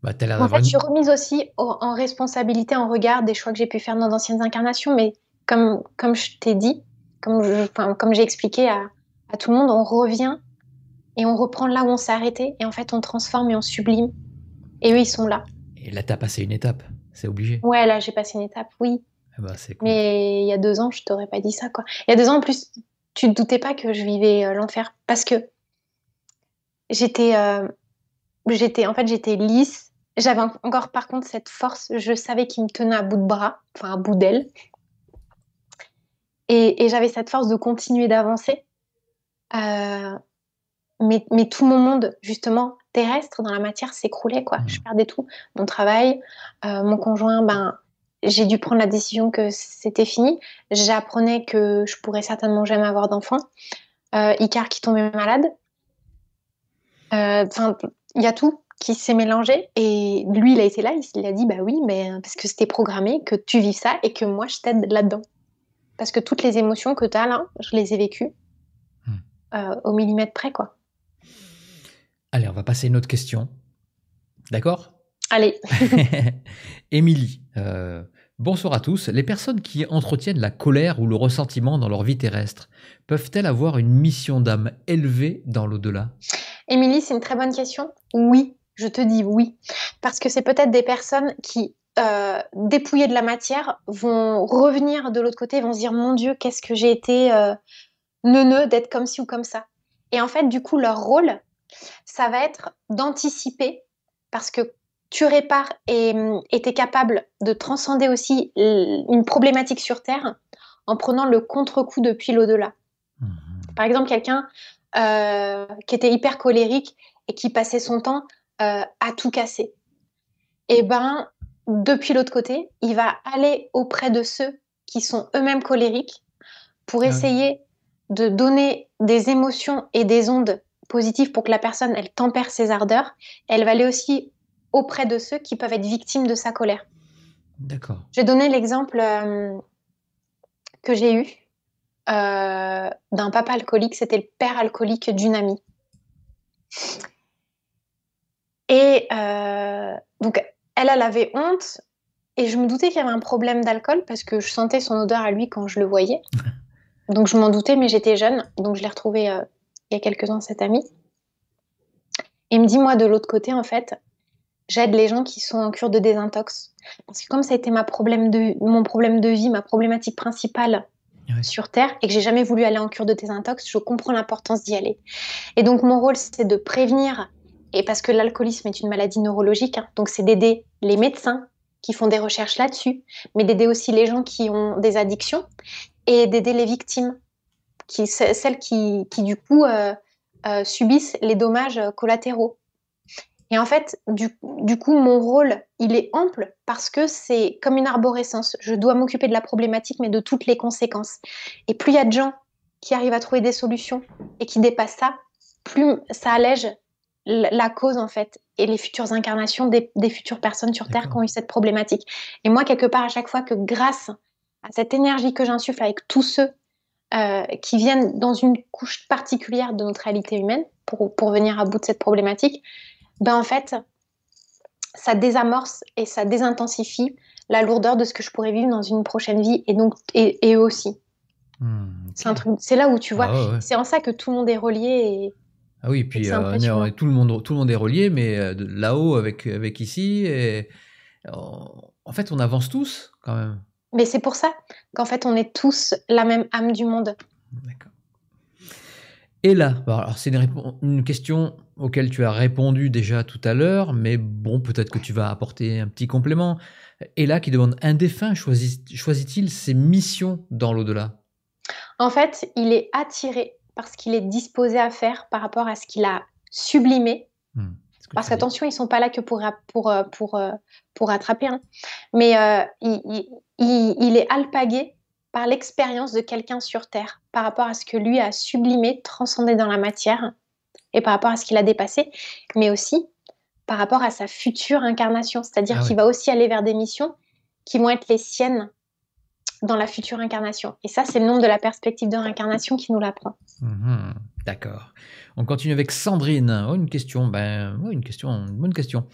Bah, en fait, je suis remise aussi en responsabilité, en regard des choix que j'ai pu faire dans d'anciennes incarnations. Mais comme, comme je t'ai dit, comme j'ai expliqué à, à tout le monde, on revient et on reprend là où on s'est arrêté. Et en fait, on transforme et on sublime. Et eux, ils sont là. Et là, t'as passé une étape. C'est obligé. Ouais, là, j'ai passé une étape, oui. Eh ben, mais il y a deux ans, je t'aurais pas dit ça, quoi. Il y a deux ans, en plus, tu ne doutais pas que je vivais euh, l'enfer parce que j'étais, euh, j'étais, en fait, j'étais lisse. J'avais encore, par contre, cette force. Je savais qu'il me tenait à bout de bras, enfin à bout d'aile. Et, j'avais cette force de continuer d'avancer. Euh, mais, mais, tout mon monde, justement, terrestre, dans la matière, s'écroulait. quoi. Je mmh. perdais tout. Mon travail, euh, mon conjoint, ben, j'ai dû prendre la décision que c'était fini. J'apprenais que je pourrais certainement jamais avoir d'enfant. Euh, Icar qui tombait malade. Euh, enfin, il y a tout qui s'est mélangé. Et lui, il a été là, il a dit Bah oui, mais parce que c'était programmé que tu vives ça et que moi, je t'aide là-dedans. Parce que toutes les émotions que tu as là, je les ai vécues mmh. au millimètre près, quoi. Allez, on va passer à une autre question. D'accord Allez. Émilie, euh, bonsoir à tous. Les personnes qui entretiennent la colère ou le ressentiment dans leur vie terrestre, peuvent-elles avoir une mission d'âme élevée dans l'au-delà Émilie, c'est une très bonne question. Oui, je te dis oui. Parce que c'est peut-être des personnes qui, euh, dépouillées de la matière, vont revenir de l'autre côté, vont se dire, mon Dieu, qu'est-ce que j'ai été euh, neuneux d'être comme ci ou comme ça. Et en fait, du coup, leur rôle, ça va être d'anticiper parce que tu répares et mm, tu es capable de transcender aussi une problématique sur Terre en prenant le contre-coup depuis l'au-delà. Mmh. Par exemple, quelqu'un euh, qui était hyper colérique et qui passait son temps euh, à tout casser. Et eh ben, depuis l'autre côté, il va aller auprès de ceux qui sont eux-mêmes colériques pour ah essayer de donner des émotions et des ondes positif pour que la personne, elle tempère ses ardeurs, elle va aller aussi auprès de ceux qui peuvent être victimes de sa colère. D'accord. j'ai donné l'exemple euh, que j'ai eu euh, d'un papa alcoolique. C'était le père alcoolique d'une amie. Et euh, donc, elle, elle avait honte. Et je me doutais qu'il y avait un problème d'alcool parce que je sentais son odeur à lui quand je le voyais. Donc, je m'en doutais, mais j'étais jeune. Donc, je l'ai retrouvé il y a quelques ans, cet ami. Et il me dit, moi, de l'autre côté, en fait, j'aide les gens qui sont en cure de désintox. Parce que comme ça a été ma problème de, mon problème de vie, ma problématique principale sur Terre, et que j'ai jamais voulu aller en cure de désintox, je comprends l'importance d'y aller. Et donc mon rôle, c'est de prévenir, et parce que l'alcoolisme est une maladie neurologique, hein, donc c'est d'aider les médecins qui font des recherches là-dessus, mais d'aider aussi les gens qui ont des addictions et d'aider les victimes celles qui, du coup euh, euh, subissent les dommages euh, collatéraux. Et en fait, du, coup, mon rôle, il est ample parce que c'est comme une arborescence. Je dois m'occuper de la problématique, mais de toutes les conséquences. Et plus il y a de gens qui arrivent à trouver des solutions et qui dépassent ça, plus ça allège la cause en fait et les futures incarnations des, des futures personnes sur Terre qui ont eu cette problématique. Et moi, quelque part, à chaque fois que grâce à cette énergie que j'insuffle avec tous ceux euh, qui viennent dans une couche particulière de notre réalité humaine pour, pour venir à bout de cette problématique, ben en fait, ça désamorce et ça désintensifie la lourdeur de ce que je pourrais vivre dans une prochaine vie et donc et, eux aussi. Hmm, c'est un truc. C'est là où tu vois. Ah c'est en ça que tout le monde est relié. Et, ah oui, puis euh, euh, tout le monde tout le monde est relié, mais là-haut avec avec ici, et, en fait, on avance tous quand même. Mais c'est pour ça qu'en fait, on est tous la même âme du monde. D'accord. Et là, alors c'est une, question auquel tu as répondu déjà tout à l'heure, mais bon, peut-être que tu vas apporter un petit complément. Et là, qui demande un défunt choisit-il ses missions dans l'au-delà En fait, il est attiré parce qu'il est disposé à faire par rapport à ce qu'il a sublimé. Hmm, parce qu'attention, ils ne sont pas là que pour pour euh, pour, euh, pour, attraper, hein. mais euh, il, est alpagué par l'expérience de quelqu'un sur Terre, par rapport à ce que lui a sublimé, transcendé dans la matière, et par rapport à ce qu'il a dépassé, mais aussi par rapport à sa future incarnation, c'est-à-dire ah qu'il va aussi aller vers des missions qui vont être les siennes dans la future incarnation. Et ça, c'est le nom de la perspective de réincarnation qui nous l'apprend. Mhm, d'accord. On continue avec Sandrine. Oh, une question, ben, oh, une question, bonne question.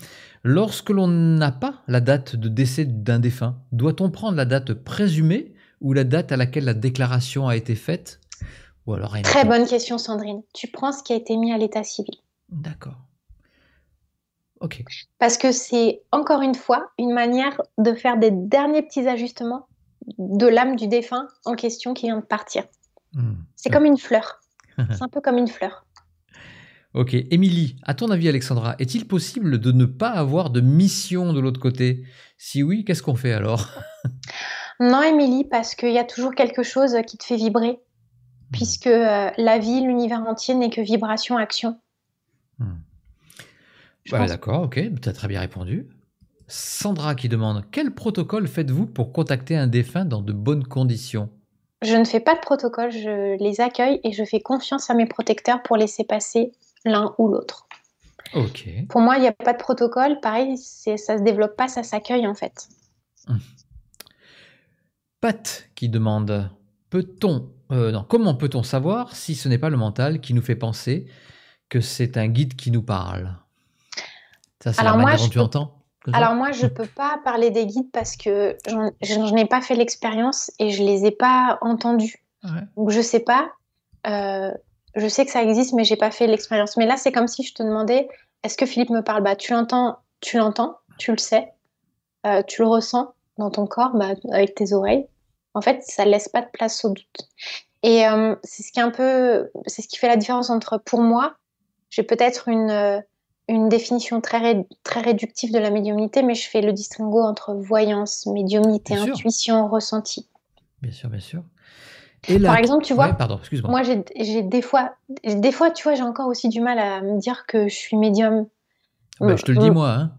Lorsque l'on n'a pas la date de décès d'un défunt, doit-on prendre la date présumée ou la date à laquelle la déclaration a été faite ou alors Très bonne question, Sandrine. Tu prends ce qui a été mis à l'état civil. D'accord. Ok. Parce que c'est encore une fois une manière de faire des derniers petits ajustements de l'âme du défunt en question qui vient de partir. Hmm. C'est comme une fleur. C'est un peu comme une fleur. Ok. Émilie, à ton avis, Alexandra, est-il possible de ne pas avoir de mission de l'autre côté Si oui, qu'est-ce qu'on fait alors Non, Émilie, parce qu'il y a toujours quelque chose qui te fait vibrer, hmm. puisque euh, la vie, l'univers entier n'est que vibration-action. Hmm. Bah, d'accord, ok, tu as très bien répondu. Sandra qui demande Quel protocole faites-vous pour contacter un défunt dans de bonnes conditions Je ne fais pas de protocole, je les accueille et je fais confiance à mes protecteurs pour laisser passer l'un ou l'autre. Ok. Pour moi, il n'y a pas de protocole. Pareil, ça se développe pas, ça s'accueille en fait. Hum. Pat qui demande Peut-on. Euh, comment peut-on savoir si ce n'est pas le mental qui nous fait penser que c'est un guide qui nous parle Ça, c'est la manière moi, dont tu entends alors moi, je ne peux pas parler des guides parce que je n'ai pas fait l'expérience et je ne les ai pas entendus. Donc je ne sais pas. Euh, je sais que ça existe, mais je n'ai pas fait l'expérience. Mais là, c'est comme si je te demandais, est-ce que Philippe me parle bah, Tu l'entends, tu l'entends, tu le sais, euh, tu le ressens dans ton corps, bah, avec tes oreilles. En fait, ça ne laisse pas de place au doute. Et euh, c'est ce qui c'est ce qui fait la différence entre, pour moi, j'ai peut-être une une définition très, très réductive de la médiumnité, mais je fais le distinguo entre voyance, médiumnité, intuition, ressenti. Bien sûr, bien sûr. Par exemple, tu vois, pardon, moi j'ai des fois, des fois, tu vois, j'ai encore aussi du mal à me dire que je suis médium. Ah bah, je te le dis euh, moi. Hein.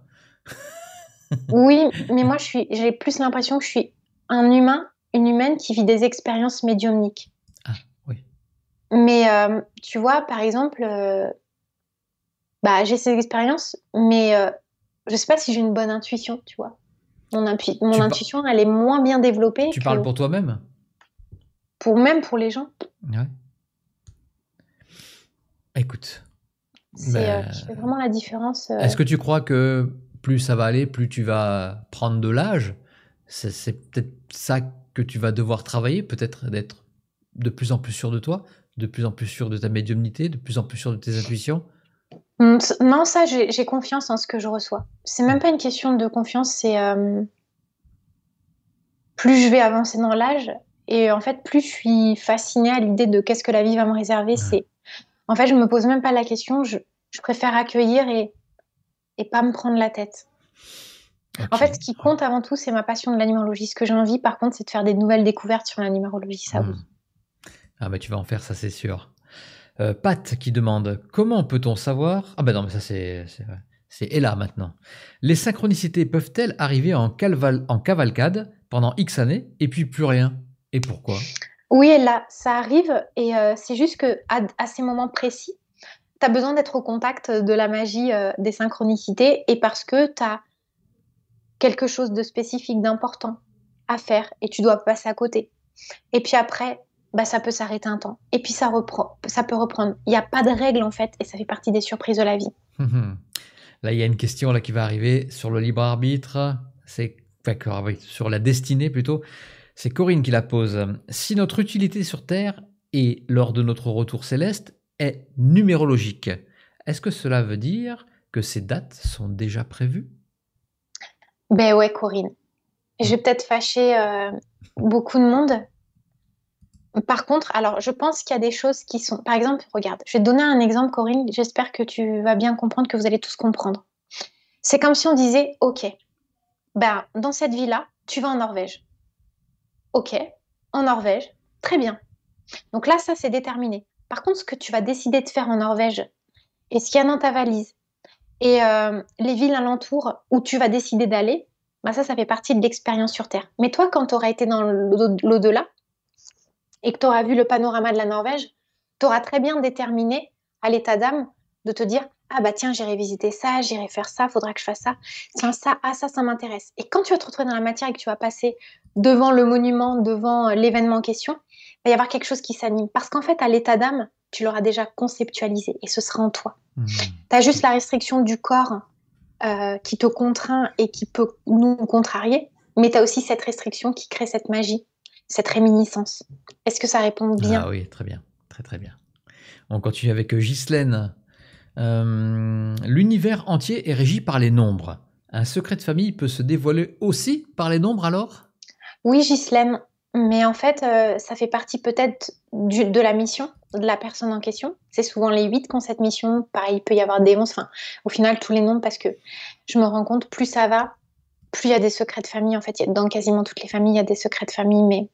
Euh, oui, mais moi, j'ai plus l'impression que je suis un humain, une humaine qui vit des expériences médiumniques. Ah, oui. Mais euh, tu vois, par exemple, bah, j'ai ces expériences, mais je euh, je sais pas si j'ai une bonne intuition, tu vois. Mon, mon intuition, elle est moins bien développée. Tu parles pour toi-même Pour même pour les gens. Écoute. C'est ben, euh, vraiment la différence. Euh. Est-ce que tu crois que plus ça va aller, plus tu vas prendre de l'âge C'est peut-être ça que tu vas devoir travailler, peut-être d'être de plus en plus sûr de toi, de plus en plus sûr de ta médiumnité, de plus en plus sûr de tes intuitions Mm, non, ça, j'ai confiance en ce que je reçois. C'est même pas une question de confiance, c'est euh, plus je vais avancer dans l'âge et en fait, plus je suis fascinée à l'idée de qu'est-ce que la vie va me réserver. C'est en fait, je me pose même pas la question, je, préfère accueillir et, et pas me prendre la tête. En fait, ce qui compte avant tout, c'est ma passion de la numérologie. Ce que j'ai envie, par contre, c'est de faire des nouvelles découvertes sur la numérologie, ça hmm. Ah, bah, tu vas en faire, ça, c'est sûr. Euh, Pat qui demande Comment peut-on savoir Ah ben non, mais ça c'est. C'est Ella maintenant. Les synchronicités peuvent-elles arriver en, calval, en cavalcade pendant X années et puis plus rien Et pourquoi Oui, Ella, ça arrive et euh, c'est juste que à, ces moments précis, tu as besoin d'être au contact de la magie euh, des synchronicités et parce que tu as quelque chose de spécifique, d'important à faire et tu dois passer à côté. Et puis après, bah, ça peut s'arrêter un temps. Et puis ça, reprend, ça peut reprendre. Il n'y a pas de règle en fait, et ça fait partie des surprises de la vie. Hum, hum. Là, il y a une question là, qui va arriver sur le libre arbitre, c'est sur la destinée plutôt. C'est Corinne qui la pose. Si notre utilité sur Terre et lors de notre retour céleste est numérologique, est-ce que cela veut dire que ces dates sont déjà prévues Ben ouais, Corinne. Je vais peut-être fâcher euh, beaucoup de monde, par contre, alors je pense qu'il y a des choses qui sont. Par exemple, regarde, je vais te donner un exemple, Corinne. J'espère que tu vas bien comprendre, que vous allez tous comprendre. C'est comme si on disait Ok, ben, dans cette ville là tu vas en Norvège. Ok, en Norvège, très bien. Donc là, ça, c'est déterminé. Par contre, ce que tu vas décider de faire en Norvège et ce qu'il y a dans ta valise et euh, les villes al'entour où tu vas décider d'aller, ben ça, ça fait partie de l'expérience sur Terre. Mais toi, quand tu auras été dans l'au-delà, et que tu auras vu le panorama de la Norvège, tu auras très bien déterminé à l'état d'âme de te dire ah bah tiens, j'irai visiter ça, j'irai faire ça, faudra que je fasse ça. Tiens, ça, ah ça, ça m'intéresse. Et quand tu vas te retrouver dans la matière et que tu vas passer devant le monument, devant euh, l'événement en question, il va y avoir quelque chose qui s'anime. Parce qu'en fait, à l'état d'âme, tu l'auras déjà conceptualisé et ce sera en toi. Mmh. Tu as juste la restriction du corps euh, qui te contraint et qui peut nous contrarier, mais tu as aussi cette restriction qui crée cette magie cette réminiscence. Est-ce que ça répond bien Ah oui, très bien, très très bien. On continue avec euh, Ghislaine. Euh, l'univers entier est régi par les nombres. Un secret de famille peut se dévoiler aussi par les nombres alors Oui, Ghislaine, mais en fait, euh, ça fait partie peut-être de la mission de la personne en question. C'est souvent les huit qui ont cette mission. Pareil, il peut y avoir des 11. Enfin, au final, tous les nombres, parce que je me rends compte, plus ça va, plus il y a des secrets de famille, en fait, dans quasiment toutes les familles, il y a des secrets de famille, mais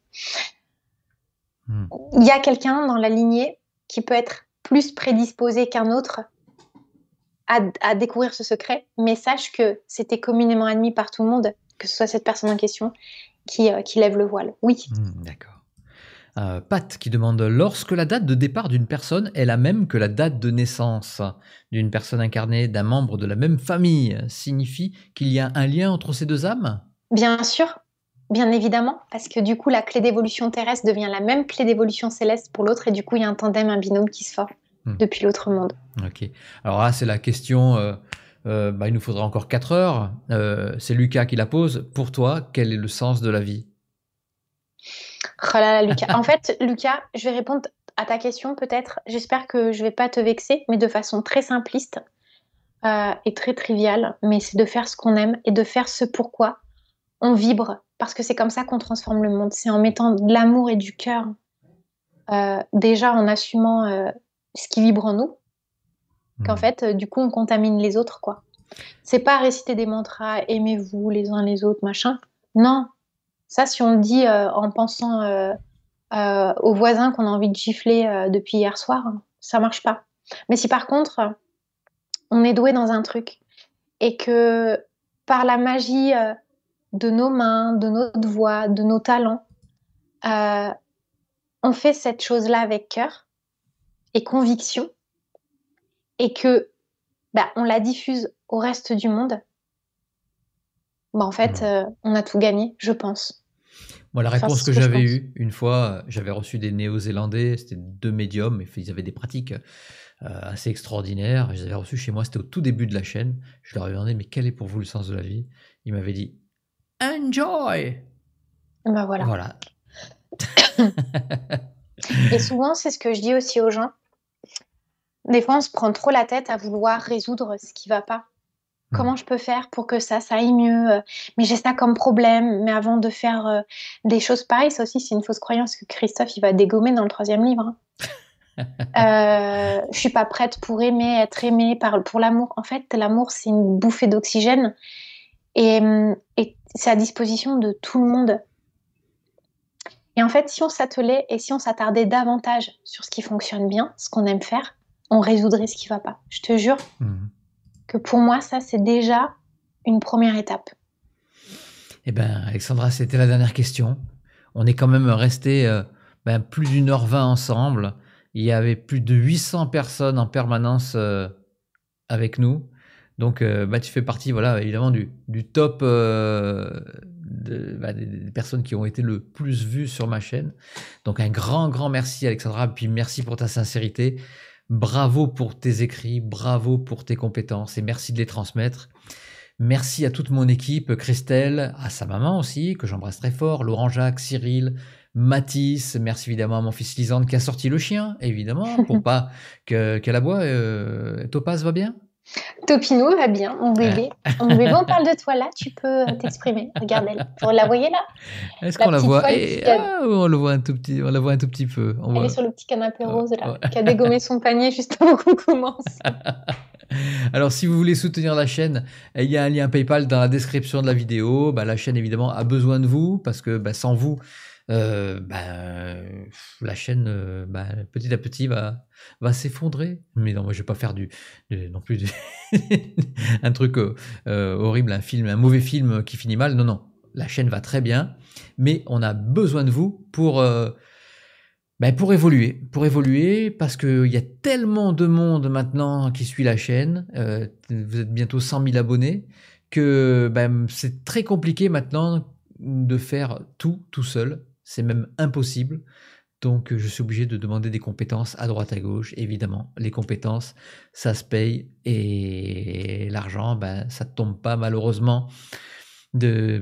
hmm. il y a quelqu'un dans la lignée qui peut être plus prédisposé qu'un autre à, découvrir ce secret, mais sache que c'était communément admis par tout le monde, que ce soit cette personne en question, qui, euh, lève le voile. Oui. Hmm, d'accord. Euh, Pat qui demande lorsque la date de départ d'une personne est la même que la date de naissance d'une personne incarnée, d'un membre de la même famille, signifie qu'il y a un lien entre ces deux âmes Bien sûr, bien évidemment, parce que du coup la clé d'évolution terrestre devient la même clé d'évolution céleste pour l'autre et du coup il y a un tandem, un binôme qui se forme hmm. depuis l'autre monde. Ok, alors là c'est la question... Euh, euh, bah, il nous faudra encore 4 heures. c'est Lucas qui la pose. Pour toi, quel est le sens de la vie Oh en fait, Lucas, je vais répondre à ta question peut-être. J'espère que je vais pas te vexer, mais de façon très simpliste euh, et très triviale. Mais c'est de faire ce qu'on aime et de faire ce pourquoi on vibre. Parce que c'est comme ça qu'on transforme le monde. C'est en mettant de l'amour et du cœur. Euh, déjà en assumant euh, ce qui vibre en nous, mmh. qu'en fait, du coup, on contamine les autres, quoi. C'est pas réciter des mantras, aimez-vous les uns les autres, machin. Non, ça, si on le dit euh, en pensant euh, euh, aux voisins qu'on a envie de gifler depuis hier soir, ça marche pas. Mais si par contre, on est doué dans un truc et que par la magie de nos mains, de notre voix, de nos talents, on fait cette chose-là avec cœur et conviction, et que bah, on la diffuse au reste du monde, bah, en fait, mmh. on a tout gagné, je pense la réponse que, j'avais eue une fois, j'avais reçu des Néo-Zélandais, c'était deux médiums, ils avaient des pratiques euh, assez extraordinaires. Je les avais reçus chez moi, c'était au tout début de la chaîne. Je leur ai demandé, mais quel est pour vous le sens de la vie Ils m'avaient dit, enjoy bah, voilà. et souvent, c'est ce que je dis aussi aux gens. Des fois, on se prend trop la tête à vouloir résoudre ce qui va pas. Mm. Comment je peux faire pour que ça, ça aille mieux euh, Mais j'ai ça comme problème. Mais avant de faire euh, des choses pareilles, ça aussi, c'est une fausse croyance que Christophe, il va dégommer dans le troisième livre. Hein. Euh, je suis pas prête pour aimer, être aimée par, pour l'amour. En fait, l'amour, c'est une bouffée d'oxygène mm, et, c'est à disposition de tout le monde. Et en fait, si on s'attelait et si on s'attardait davantage sur ce qui fonctionne bien, ce qu'on aime faire, on résoudrait ce qui va pas. Je te jure, mm que pour moi, ça, c'est déjà une première étape. Eh bien, Alexandra, c'était la dernière question. On est quand même resté euh, ben, plus d'une heure vingt ensemble. Il y avait plus de 800 personnes en permanence euh, avec nous. Donc, bah, tu fais partie, voilà, évidemment, du, du top de, ben, des, personnes qui ont été le plus vues sur ma chaîne. Donc, un grand, grand merci, Alexandra. Puis, merci pour ta sincérité. Bravo pour tes écrits, bravo pour tes compétences et merci de les transmettre. Merci à toute mon équipe, Christelle, à sa maman aussi, que j'embrasse très fort, Laurent Jacques, Cyril, Mathis, merci évidemment à mon fils Lisande qui a sorti le chien, évidemment, pour pas qu'elle aboie. Euh, Topaz va bien Topino va bien, mon bébé. on parle de toi là, tu peux euh, t'exprimer. Regarde-elle. la voyait là Est-ce qu'on la voit eh, ah, On le voit un tout petit, on la voit un tout petit peu. On elle est sur le petit canapé rose là, qui a dégommé son panier juste avant qu'on commence. Alors, si vous voulez soutenir la chaîne, eh, il y a un lien PayPal dans la description de la vidéo. Bah, la chaîne, évidemment, a besoin de vous parce que bah, sans vous, euh, ben, la chaîne, euh, ben, petit à petit, va, va s'effondrer. Mais non, moi, je vais pas faire du, non plus un truc euh, euh, horrible, un film, un mauvais film qui finit mal. Non, non, la chaîne va très bien, mais on a besoin de vous pour ben, pour évoluer, pour évoluer, parce qu'il y a tellement de monde maintenant qui suit la chaîne, vous êtes bientôt 100 000 abonnés, que c'est très compliqué maintenant de faire tout tout seul. C'est même impossible. Donc, je suis obligé de demander des compétences à droite, à gauche, évidemment. Les compétences, ça se paye et l'argent, ben, ça ne tombe pas malheureusement. De,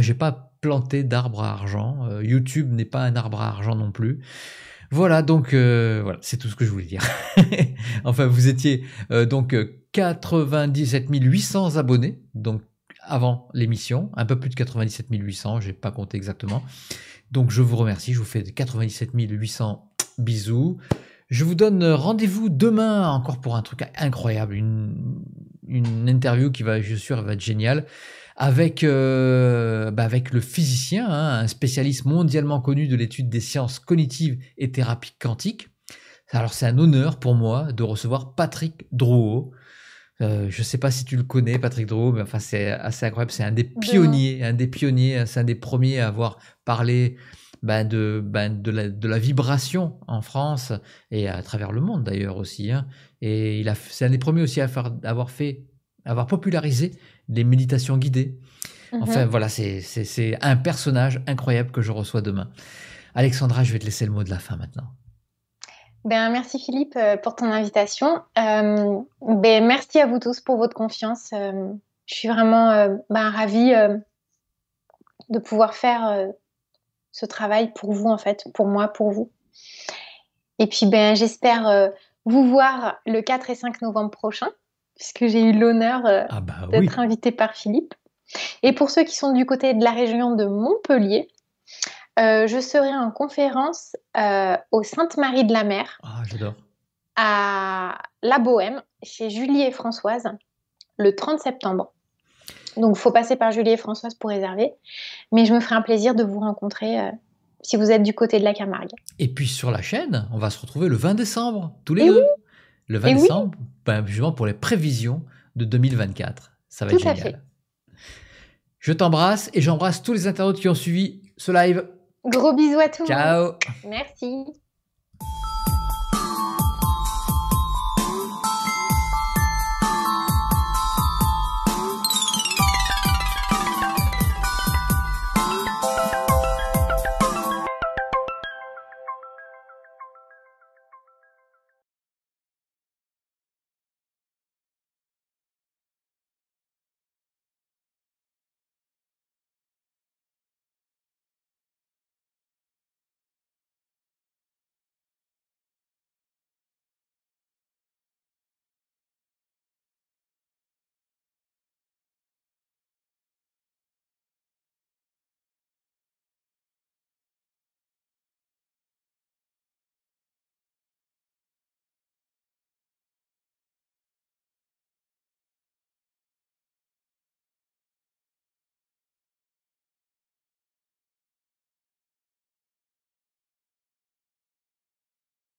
J'ai pas planté d'arbre à argent. Euh, YouTube n'est pas un arbre à argent non plus. Voilà, donc euh, voilà, c'est tout ce que je voulais dire. enfin, vous étiez euh, donc 97 800 abonnés, donc avant l'émission, un peu plus de 97 800, je n'ai pas compté exactement. Donc je vous remercie, je vous fais 97 800 bisous. Je vous donne euh, rendez-vous demain encore pour un truc incroyable, une, interview qui va, je suis sûr, va être géniale avec, euh, bah, avec le physicien, hein, un spécialiste mondialement connu de l'étude des sciences cognitives et thérapie quantique. Alors c'est un honneur pour moi de recevoir Patrick Drouot, euh, je ne sais pas si tu le connais, Patrick Drou, mais enfin, c'est assez incroyable. C'est un des pionniers, un des pionniers, c'est un des premiers à avoir parlé ben, de, ben, de, la, vibration en France et à travers le monde d'ailleurs aussi. Hein. Et il a, c'est un des premiers aussi à faire, avoir fait, avoir popularisé les méditations guidées. Mmh enfin, voilà, c'est, c'est un personnage incroyable que je reçois demain. Alexandra, je vais te laisser le mot de la fin maintenant. Ben, merci Philippe euh, pour ton invitation. Euh, ben, merci à vous tous pour votre confiance. Euh, je suis vraiment ben, ravie de pouvoir faire ce travail pour vous, en fait, pour moi, pour vous. Et puis, ben, j'espère vous voir le 4 et 5 novembre prochain, puisque j'ai eu l'honneur ah bah d'être invitée par Philippe. Et pour ceux qui sont du côté de la région de Montpellier, euh, je serai en conférence euh, au Sainte-Marie de la Mer. Ah, à La Bohème, chez Julie et Françoise, le 30 septembre. Donc, il faut passer par Julie et Françoise pour réserver. Mais je me ferai un plaisir de vous rencontrer euh, si vous êtes du côté de la Camargue. Et puis sur la chaîne, on va se retrouver le 20 décembre, tous les deux. Le 20 décembre, ben, justement pour les prévisions de 2024. Ça va être génial. Je t'embrasse et j'embrasse tous les internautes qui ont suivi ce live. Gros bisous à tous. Ciao. Merci.